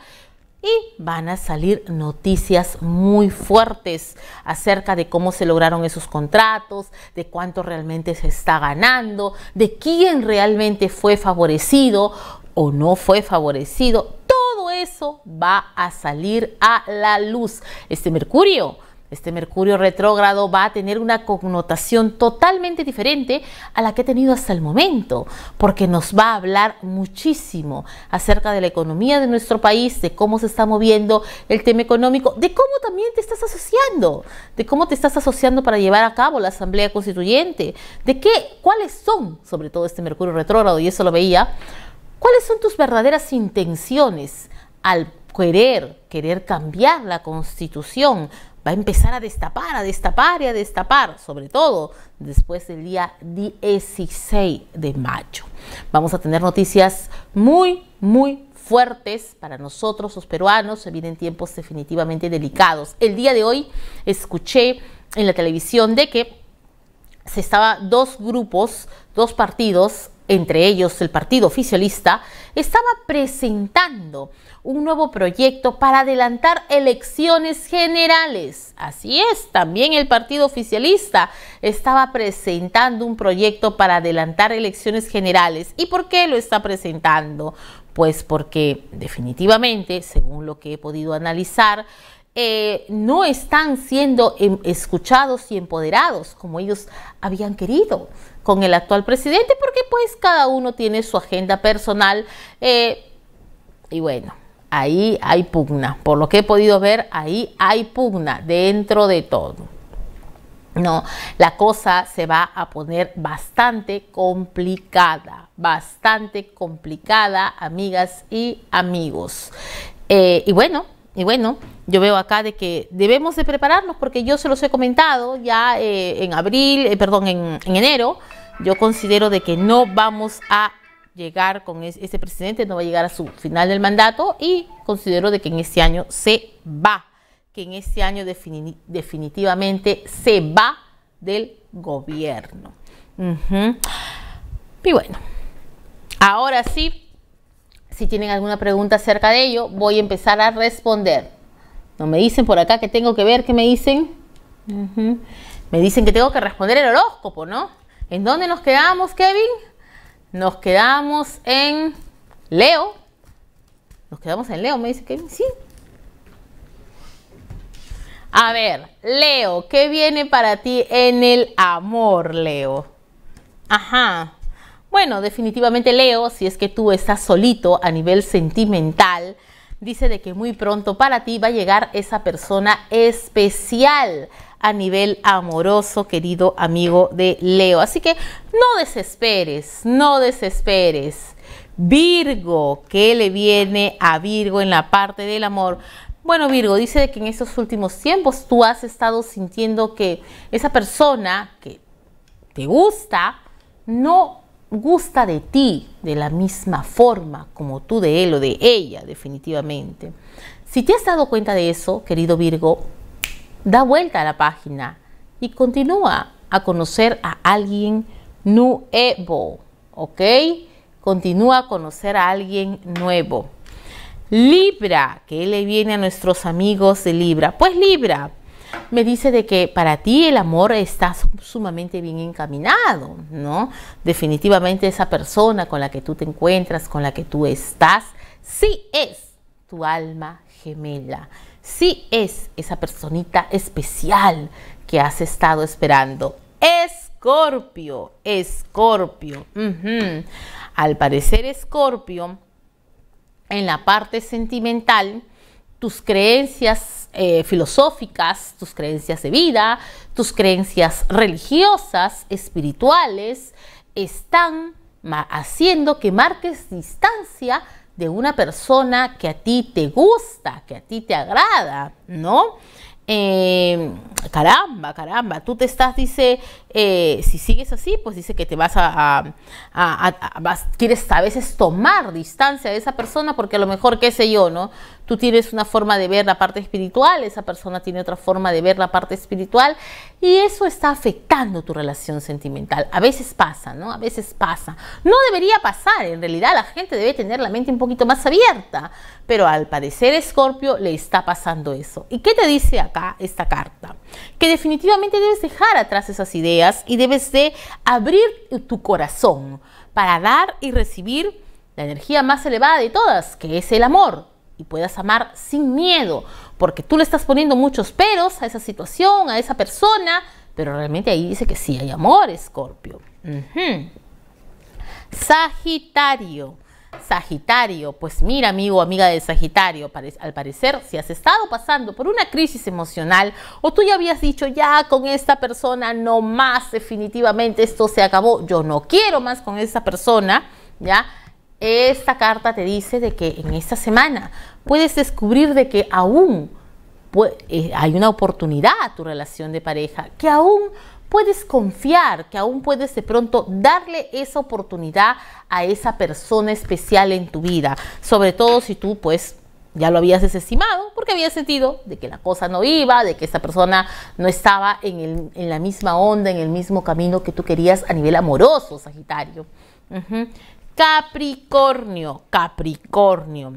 y van a salir noticias muy fuertes acerca de cómo se lograron esos contratos, de cuánto realmente se está ganando, de quién realmente fue favorecido o no fue favorecido. Todo eso va a salir a la luz. Este Mercurio este Mercurio retrógrado va a tener una connotación totalmente diferente a la que ha tenido hasta el momento, porque nos va a hablar muchísimo acerca de la economía de nuestro país, de cómo se está moviendo el tema económico, de cómo también te estás asociando, de cómo te estás asociando para llevar a cabo la Asamblea Constituyente, de qué, cuáles son, sobre todo este Mercurio retrógrado, y eso lo veía, cuáles son tus verdaderas intenciones al querer, querer cambiar la constitución va a empezar a destapar, a destapar y a destapar, sobre todo después del día 16 de mayo. Vamos a tener noticias muy, muy fuertes para nosotros los peruanos, se vienen tiempos definitivamente delicados. El día de hoy escuché en la televisión de que se estaba dos grupos, dos partidos entre ellos el Partido Oficialista, estaba presentando un nuevo proyecto para adelantar elecciones generales. Así es, también el Partido Oficialista estaba presentando un proyecto para adelantar elecciones generales. ¿Y por qué lo está presentando? Pues porque definitivamente, según lo que he podido analizar, eh, no están siendo em, escuchados y empoderados como ellos habían querido con el actual presidente, porque pues cada uno tiene su agenda personal. Eh, y bueno, ahí hay pugna. Por lo que he podido ver, ahí hay pugna dentro de todo. No, la cosa se va a poner bastante complicada, bastante complicada, amigas y amigos. Eh, y bueno, y bueno, yo veo acá de que debemos de prepararnos porque yo se los he comentado ya eh, en abril, perdón, en enero yo considero de que no vamos a llegar con ese este presidente, no va a llegar a su final del mandato y considero de que en este año se va, que en este año definitivamente se va del gobierno. Y bueno, ahora sí, si tienen alguna pregunta acerca de ello, voy a empezar a responder. No me dicen por acá que tengo que ver, ¿qué me dicen? Me dicen que tengo que responder el horóscopo, ¿no? ¿En dónde nos quedamos, Kevin? Nos quedamos en Leo. Nos quedamos en Leo, me dice Kevin. Sí. A ver, Leo, ¿qué viene para ti en el amor, Leo? Ajá. Bueno, definitivamente Leo, si es que tú estás solito a nivel sentimental, dice de que muy pronto para ti va a llegar esa persona especial a nivel amoroso, querido amigo de Leo. Así que no desesperes, no desesperes. Virgo, ¿qué le viene a Virgo en la parte del amor? Bueno, Virgo, dice que en estos últimos tiempos tú has estado sintiendo que esa persona que te gusta no gusta de ti de la misma forma como tú de él o de ella, definitivamente. Si te has dado cuenta de eso, querido Virgo, da vuelta a la página y continúa a conocer a alguien nuevo, ¿ok? Continúa a conocer a alguien nuevo. Libra, que le viene a nuestros amigos de Libra. Pues Libra, me dice de que para ti el amor está sumamente bien encaminado, ¿no? Definitivamente esa persona con la que tú te encuentras, con la que tú estás, sí es tu alma gemela sí es esa personita especial que has estado esperando. Escorpio, Escorpio. Al parecer, Escorpio, en la parte sentimental, tus creencias eh, filosóficas, tus creencias de vida, tus creencias religiosas, espirituales, están haciendo que marques distancia de una persona que a ti te gusta, que a ti te agrada, ¿no? Em, caramba, caramba, tú te estás, dice, eh, si sigues así, pues dice que te vas a, quieres a veces tomar distancia de esa persona porque a lo mejor, qué sé yo, ¿no? Tú tienes una forma de ver la parte espiritual, esa persona tiene otra forma de ver la parte espiritual y eso está afectando tu relación sentimental. A veces pasa, ¿no? A veces pasa. No debería pasar, en realidad la gente debe tener la mente un poquito más abierta, pero al parecer Escorpio le está pasando eso. ¿Y qué te dice acá esta carta? Que definitivamente debes dejar atrás esas ideas y debes de abrir tu corazón para dar y recibir la energía más elevada de todas, que es el amor y puedas amar sin miedo, porque tú le estás poniendo muchos peros a esa situación, a esa persona, pero realmente ahí dice que sí hay amor, Escorpio. Sagitario. Sagitario, pues mira amigo o amiga de Sagitario, al parecer si has estado pasando por una crisis emocional o tú ya habías dicho ya con esta persona no más, definitivamente esto se acabó, yo no quiero más con esa persona, ¿ya? Esta carta te dice de que en esta semana puedes descubrir de que aún eh, hay una oportunidad a tu relación de pareja, que aún puedes confiar, que aún puedes de pronto darle esa oportunidad a esa persona especial en tu vida, sobre todo si tú pues ya lo habías desestimado porque habías sentido de que la cosa no iba, de que esa persona no estaba en, la misma onda, en el mismo camino que tú querías a nivel amoroso, Sagitario. Capricornio, Capricornio.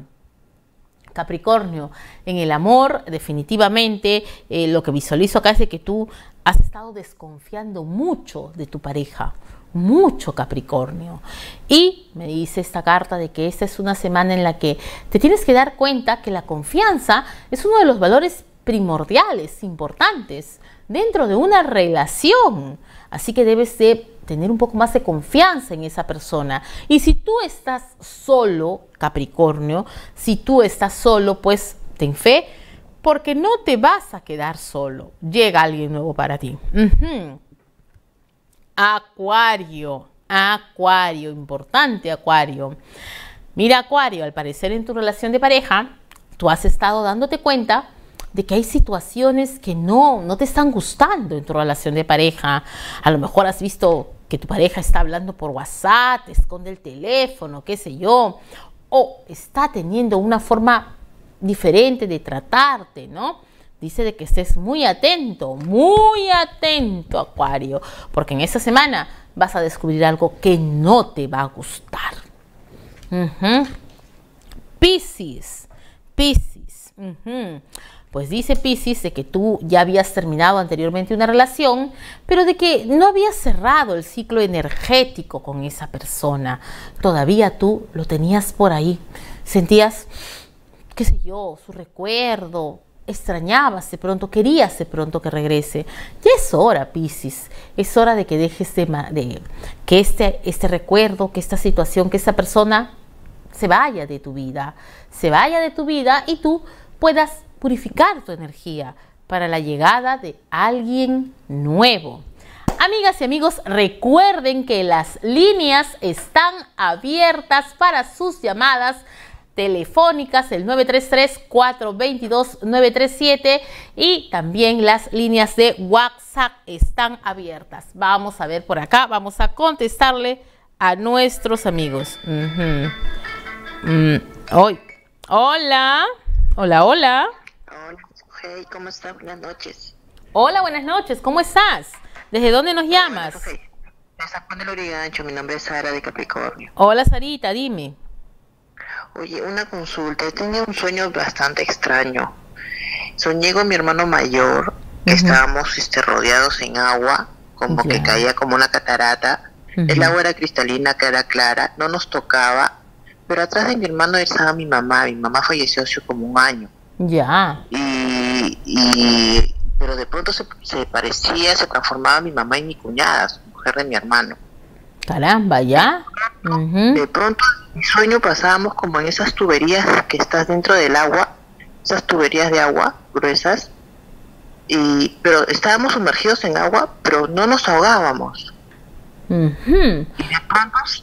Capricornio, en el amor, definitivamente, eh, lo que visualizo acá es que tú has estado desconfiando mucho de tu pareja, mucho Capricornio. Y me dice esta carta de que esta es una semana en la que te tienes que dar cuenta que la confianza es uno de los valores primordiales, importantes, dentro de una relación. Así que debes de tener un poco más de confianza en esa persona. Y si tú estás solo, Capricornio, si tú estás solo, pues ten fe, porque no te vas a quedar solo. Llega alguien nuevo para ti. Acuario, Acuario, importante Acuario. Mira Acuario, al parecer en tu relación de pareja, tú has estado dándote cuenta de que hay situaciones que no, no te están gustando en tu relación de pareja. A lo mejor has visto que tu pareja está hablando por WhatsApp, te esconde el teléfono, qué sé yo, o está teniendo una forma diferente de tratarte, ¿no? Dice de que estés muy atento, muy atento, Acuario, porque en esta semana vas a descubrir algo que no te va a gustar. Piscis, Piscis. Pues dice Pisces de que tú ya habías terminado anteriormente una relación, pero de que no habías cerrado el ciclo energético con esa persona. Todavía tú lo tenías por ahí. Sentías, qué sé yo, su recuerdo, extrañabas de pronto, querías de pronto que regrese. Ya es hora, Piscis, es hora de que dejes de, de, que este, este recuerdo, que esta situación, que esta persona se vaya de tu vida, se vaya de tu vida y tú puedas purificar tu energía para la llegada de alguien nuevo. Amigas y amigos, recuerden que las líneas están abiertas para sus llamadas telefónicas, el 933-422-937 y también las líneas de WhatsApp están abiertas. Vamos a ver por acá, vamos a contestarle a nuestros amigos. Mm, hoy. Hola, hola, hola. ¿cómo estás? Buenas noches. Hola, buenas noches. ¿Cómo estás? ¿Desde dónde nos llamas? Mi nombre es Sara de Capricornio. Hola, Sarita, dime. Oye, una consulta. He tenido un sueño bastante extraño. Soñé con mi hermano mayor, que estábamos este, rodeados en agua, como que caía como una catarata. El agua era cristalina, que era clara, no nos tocaba. Pero atrás de mi hermano estaba mi mamá. Mi mamá falleció hace como un año. Ya. Y, pero de pronto se, parecía, se transformaba mi mamá y mi cuñada, su mujer de mi hermano. Caramba, ya. De pronto, de pronto en mi sueño pasábamos como en esas tuberías que estás dentro del agua, esas tuberías de agua gruesas, y, pero estábamos sumergidos en agua, pero no nos ahogábamos. Y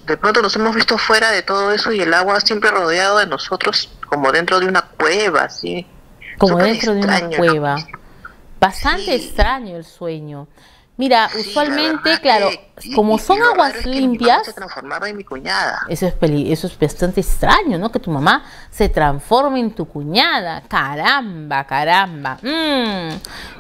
de pronto, nos hemos visto fuera de todo eso y el agua siempre rodeado de nosotros, como dentro de una cueva, ¿sí? Como dentro de una cueva. Bastante extraño el sueño. Mira, usualmente, claro, como son aguas limpias. en mi cuñada. Eso es eso es bastante extraño, ¿no? Que tu mamá se transforme en tu cuñada. Caramba, caramba. Mm.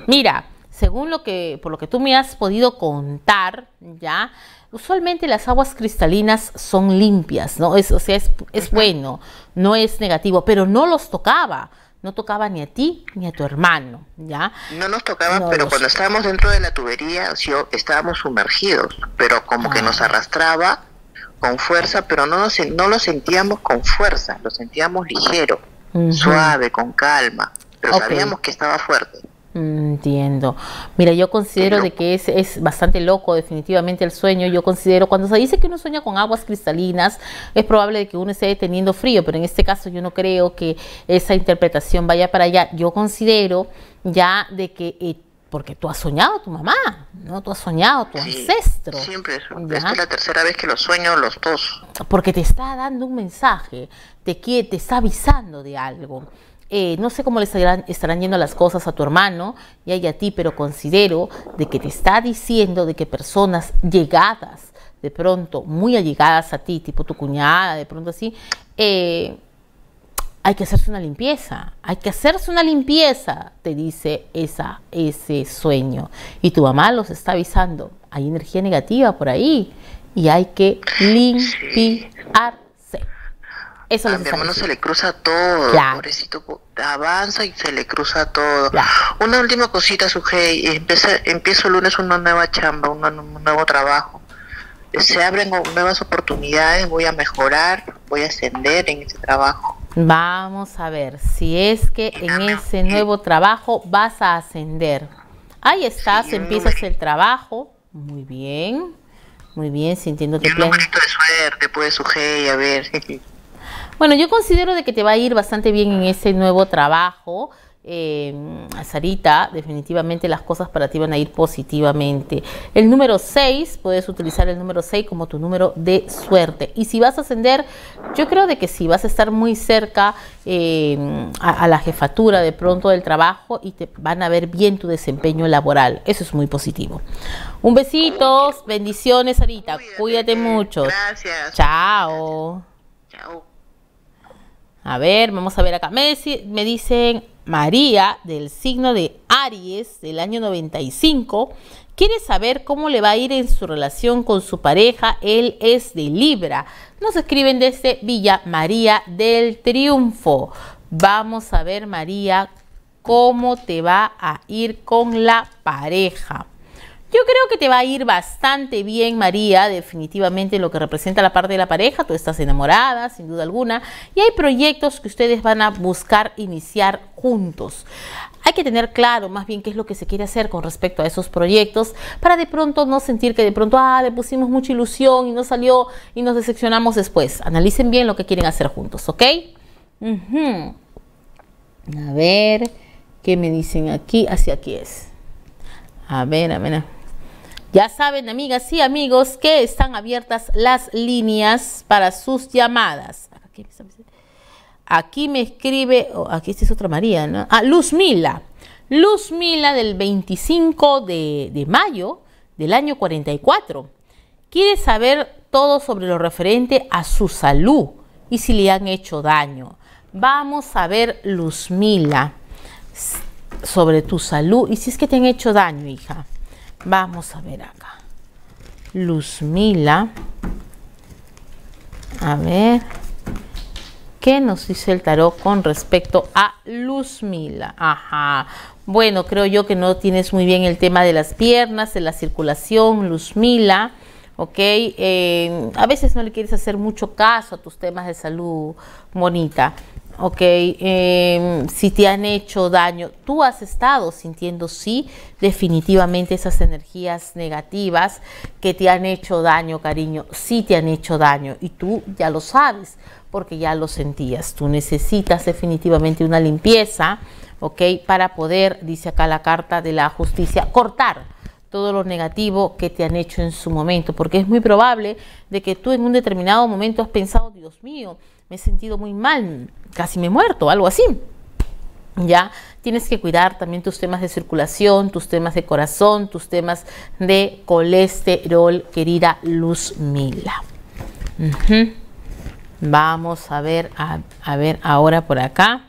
Mira, según lo que, por lo que tú me has podido contar, ya, usualmente las aguas cristalinas son limpias, ¿no? Es, o sea, es, es bueno, no es negativo, pero no los tocaba no tocaba ni a ti ni a tu hermano, ¿ya? No nos tocaba, pero cuando estábamos dentro de la tubería, estábamos sumergidos, pero como que nos ah. arrastraba con fuerza, pero no, nos, no lo sentíamos con fuerza, lo sentíamos ligero, suave, con calma, pero sabíamos que estaba fuerte. Entiendo. Mira, yo considero de que es, es bastante loco definitivamente el sueño. Yo considero, cuando se dice que uno sueña con aguas cristalinas, es probable de que uno esté teniendo frío, pero en este caso yo no creo que esa interpretación vaya para allá. Yo considero ya de que... Eh, porque tú has soñado tu mamá, ¿no? Tú has soñado tu ancestro. Siempre, Esta es la tercera vez que lo sueño los dos. Porque te está dando un mensaje, te, quiere, te está avisando de algo. Eh, no sé cómo le estarán, yendo las cosas a tu hermano y a ti, pero considero de que te está diciendo de que personas llegadas, de pronto, muy allegadas a ti, tipo tu cuñada, de pronto así, eh, hay que hacerse una limpieza, hay que hacerse una limpieza, te dice esa, ese sueño. Y tu mamá los está avisando, hay energía negativa por ahí y hay que limpiar eso a mi hermano se le cruza todo, pobrecito, avanza y se le cruza todo. Una última cosita, Sujei, empiezo, el lunes una nueva chamba, un, nuevo trabajo. Se abren nuevas oportunidades, voy a mejorar, voy a ascender en ese trabajo. Vamos a ver si es que en ese eh. nuevo trabajo vas a ascender. Ahí estás, empiezas el trabajo. Muy bien, muy bien, sintiéndote pleno. Un de suerte, pues, Sujei, a ver. Bueno, yo considero de que te va a ir bastante bien en ese nuevo trabajo. Eh, Sarita, definitivamente las cosas para ti van a ir positivamente. El número 6, puedes utilizar el número 6 como tu número de suerte. Y si vas a ascender, yo creo de que si sí, vas a estar muy cerca em, a, la jefatura de pronto del trabajo y te van a ver bien tu desempeño laboral. Eso es muy positivo. Un besito, bendiciones Sarita, cuídate, mucho. Gracias. Chao. Chao. A ver, vamos a ver acá. Me, me dicen María, del signo de Aries, del año 95, quiere saber cómo le va a ir en su relación con su pareja. Él es de Libra. Nos escriben desde Villa María del Triunfo. Vamos a ver, María, cómo te va a ir con la pareja. Yo creo que te va a ir bastante bien, María, definitivamente lo que representa la parte de la pareja. Tú estás enamorada, sin duda alguna, y hay proyectos que ustedes van a buscar iniciar juntos. Hay que tener claro más bien qué es lo que se quiere hacer con respecto a esos proyectos para de pronto no sentir que de pronto, ah, le pusimos mucha ilusión y no salió y nos decepcionamos después. Analicen bien lo que quieren hacer juntos, ¿ok? A ver, ¿qué me dicen aquí? hacia aquí es. A ver, a ver. Ya saben, amigas y amigos, que están abiertas las líneas para sus llamadas. Aquí me escribe, aquí oh, es otra María, ¿no? Ah, Luz Mila. Luz Mila del 25 de, de mayo del año 44. Quiere saber todo sobre lo referente a su salud y si le han hecho daño. Vamos a ver, Luz Mila, sobre tu salud y si es que te han hecho daño, hija. Vamos a ver acá. Luzmila. A ver. ¿Qué nos dice el tarot con respecto a Luzmila? Ajá. Bueno, creo yo que no tienes muy bien el tema de las piernas, de la circulación, Luzmila. ¿ok? Eh, a veces no le quieres hacer mucho caso a tus temas de salud, monita. ¿ok? Em, si te han hecho daño, tú has estado sintiendo, sí, definitivamente esas energías negativas que te han hecho daño, cariño, sí te han hecho daño y tú ya lo sabes porque ya lo sentías. Tú necesitas definitivamente una limpieza, ¿ok? Para poder, dice acá la carta de la justicia, cortar todo lo negativo que te han hecho en su momento, porque es muy probable de que tú en un determinado momento has pensado, Dios mío, me he sentido muy mal, casi me he muerto, algo así. ¿ya? Tienes que cuidar también tus temas de circulación, tus temas de corazón, tus temas de colesterol, querida Luz Mila. Vamos a ver, a, ver ahora por acá.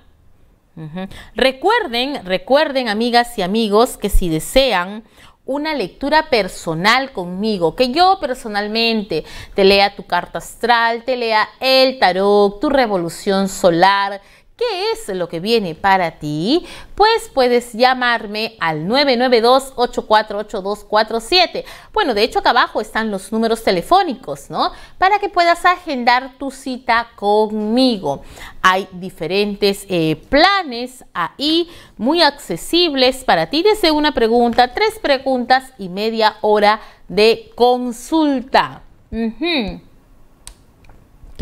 Recuerden, recuerden amigas y amigos que si desean una lectura personal conmigo, que yo personalmente te lea tu carta astral, te lea el tarot, tu revolución solar, qué es lo que viene para ti, pues puedes llamarme al 992-848247. Bueno, de hecho acá abajo están los números telefónicos, ¿no? Para que puedas agendar tu cita conmigo. Hay diferentes eh, planes ahí muy accesibles para ti desde una pregunta, tres preguntas y media hora de consulta. ¿Qué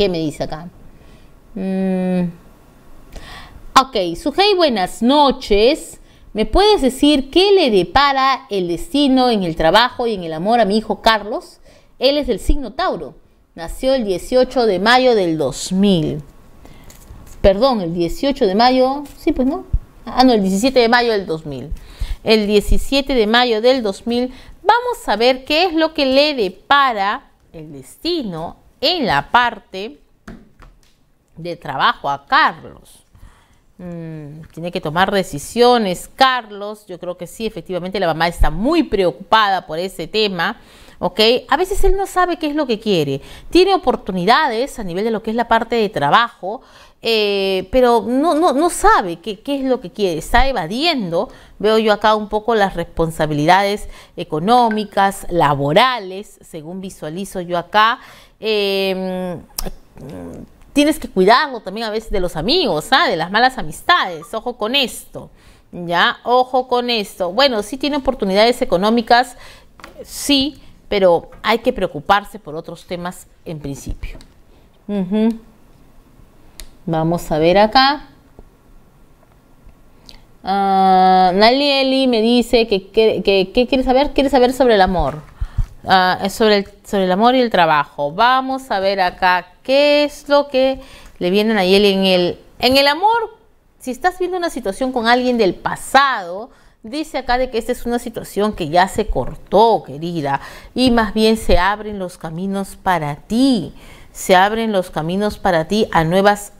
me dice acá? Mm. Ok, Sujei, buenas noches. ¿Me puedes decir qué le depara el destino en el trabajo y en el amor a mi hijo Carlos? Él es del signo Tauro. Nació el 18 de mayo del 2000. Perdón, el 18 de mayo. Sí, pues no. Ah, no, el 17 de mayo del 2000. El 17 de mayo del 2000. Vamos a ver qué es lo que le depara el destino en la parte de trabajo a Carlos. Mm, tiene que tomar decisiones, Carlos. Yo creo que sí, efectivamente la mamá está muy preocupada por ese tema. ¿ok? A veces él no sabe qué es lo que quiere. Tiene oportunidades a nivel de lo que es la parte de trabajo, eh, pero no, no, sabe qué, es lo que quiere. Está evadiendo, veo yo acá un poco las responsabilidades económicas, laborales, según visualizo yo acá. Eh, tienes que cuidarlo también a veces de los amigos, ¿ah? de las malas amistades. Ojo con esto, ¿ya? Ojo con esto. Bueno, sí tiene oportunidades económicas, sí, pero hay que preocuparse por otros temas en principio. Vamos a ver acá. Ah, Nalieli me dice que, que, saber, quiere saber sobre el amor. Ah, sobre el, sobre el amor y el trabajo. Vamos a ver acá qué es lo que le vienen a Yeli en el, en el amor. Si estás viendo una situación con alguien del pasado, dice acá de que esta es una situación que ya se cortó, querida, y más bien se abren los caminos para ti. Se abren los caminos para ti a nuevas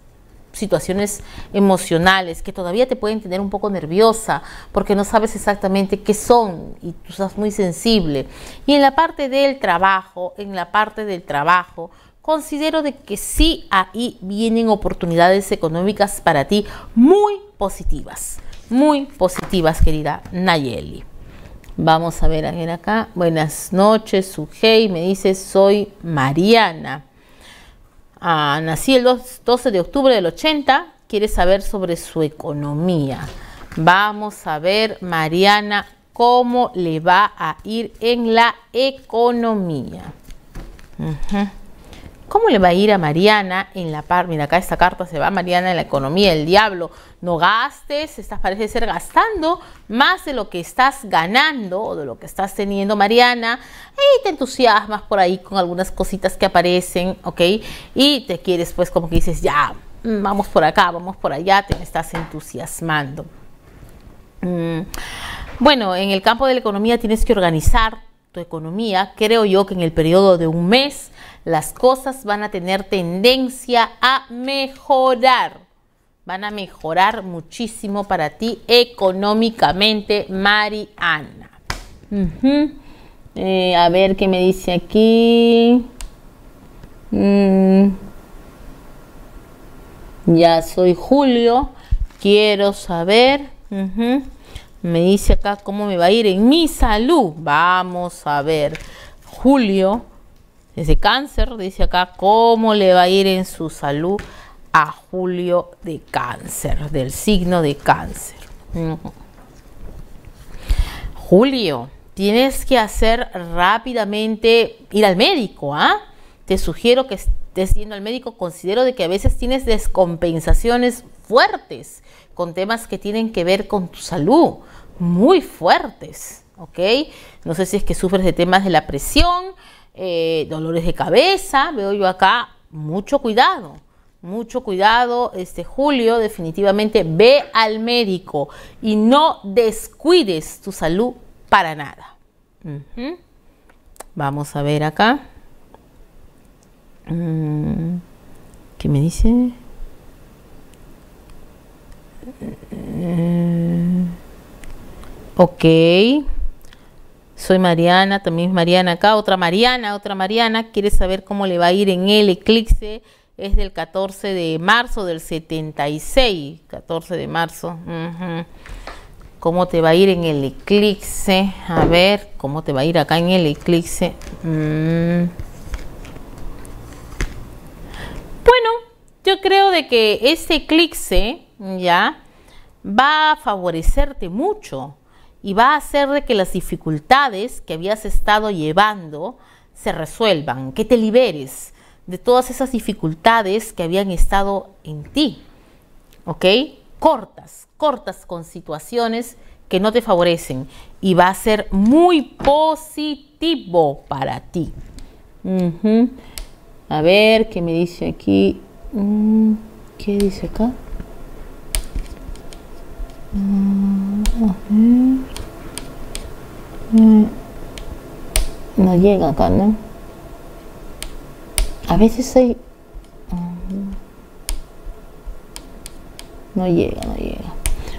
situaciones emocionales que todavía te pueden tener un poco nerviosa porque no sabes exactamente qué son y tú estás muy sensible. Y en la parte del trabajo, en la parte del trabajo, considero de que sí ahí vienen oportunidades económicas para ti muy positivas, muy positivas, querida Nayeli. Vamos a ver, a acá. Buenas noches, Sugey. Me dice, soy Mariana. Ah, nací el 12 de octubre del 80, quiere saber sobre su economía. Vamos a ver, Mariana, cómo le va a ir en la economía. Ajá. ¿Cómo le va a ir a Mariana en la par? Mira, acá esta carta se va a Mariana en la economía El diablo. No gastes, estás parece ser gastando más de lo que estás ganando o de lo que estás teniendo, Mariana. Y te entusiasmas por ahí con algunas cositas que aparecen, ¿ok? Y te quieres, pues, como que dices, ya, mm, vamos por acá, vamos por allá, te estás entusiasmando. Mm, bueno, en el campo de la economía tienes que organizar tu economía. Creo yo que en el periodo de un mes las cosas van a tener tendencia a mejorar. Van a mejorar muchísimo para ti económicamente, Mariana. Eh, a ver qué me dice aquí. Mm. Ya soy Julio. Quiero saber. Me dice acá cómo me va a ir en mi salud. Vamos a ver. Julio, de cáncer, dice acá, cómo le va a ir en su salud a Julio de cáncer, del signo de cáncer. Mm. Julio, tienes que hacer rápidamente ir al médico, ¿ah? Te sugiero que estés yendo al médico, considero de que a veces tienes descompensaciones fuertes con temas que tienen que ver con tu salud, muy fuertes, ¿ok? No sé si es que sufres de temas de la presión, eh, dolores de cabeza, veo yo acá, mucho cuidado. Mucho cuidado, este julio definitivamente ve al médico y no descuides tu salud para nada. Vamos a ver acá. Mm, ¿Qué me dice? Eh, ok. Soy Mariana, también es Mariana acá, otra Mariana, otra Mariana, quiere saber cómo le va a ir en el eclipse. Es del 14 de marzo del 76, 14 de marzo. ¿Cómo te va a ir en el eclipse? A ver, ¿cómo te va a ir acá en el eclipse? Mm. Bueno, yo creo de que este eclipse ya va a favorecerte mucho y va a hacer de que las dificultades que habías estado llevando se resuelvan, que te liberes de todas esas dificultades que habían estado en ti. ¿Ok? Cortas, cortas con situaciones que no te favorecen y va a ser muy positivo para ti. A ver, ¿qué me dice aquí? Mm, ¿Qué dice acá? Mm. Mm. No llega acá, ¿no? A veces hay... No llega, no llega.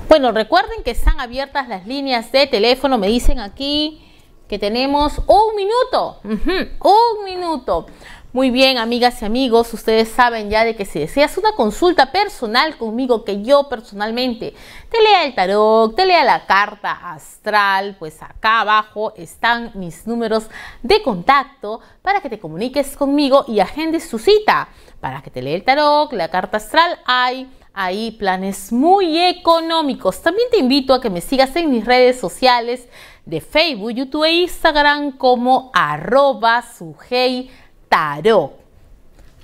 Bueno, recuerden que están abiertas las líneas de teléfono. Me dicen aquí que tenemos un minuto. un minuto. Muy bien, amigas y amigos, ustedes saben ya de que si deseas una consulta personal conmigo, que yo personalmente te lea el tarot, te lea la carta astral, pues acá abajo están mis números de contacto para que te comuniques conmigo y agendes tu cita. Para que te lea el tarot, la carta astral, hay ahí planes muy económicos. También te invito a que me sigas en mis redes sociales de Facebook, YouTube e Instagram como arroba sujei tarot.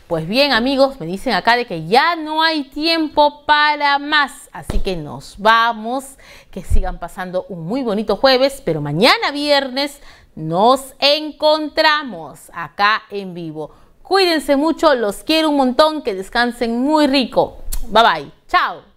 Pues bien, amigos, me dicen acá de que ya no hay tiempo para más. Así que nos vamos. Que sigan pasando un muy bonito jueves, pero mañana viernes nos encontramos acá en vivo. Cuídense mucho, los quiero un montón, que descansen muy rico. Bye bye. Chao.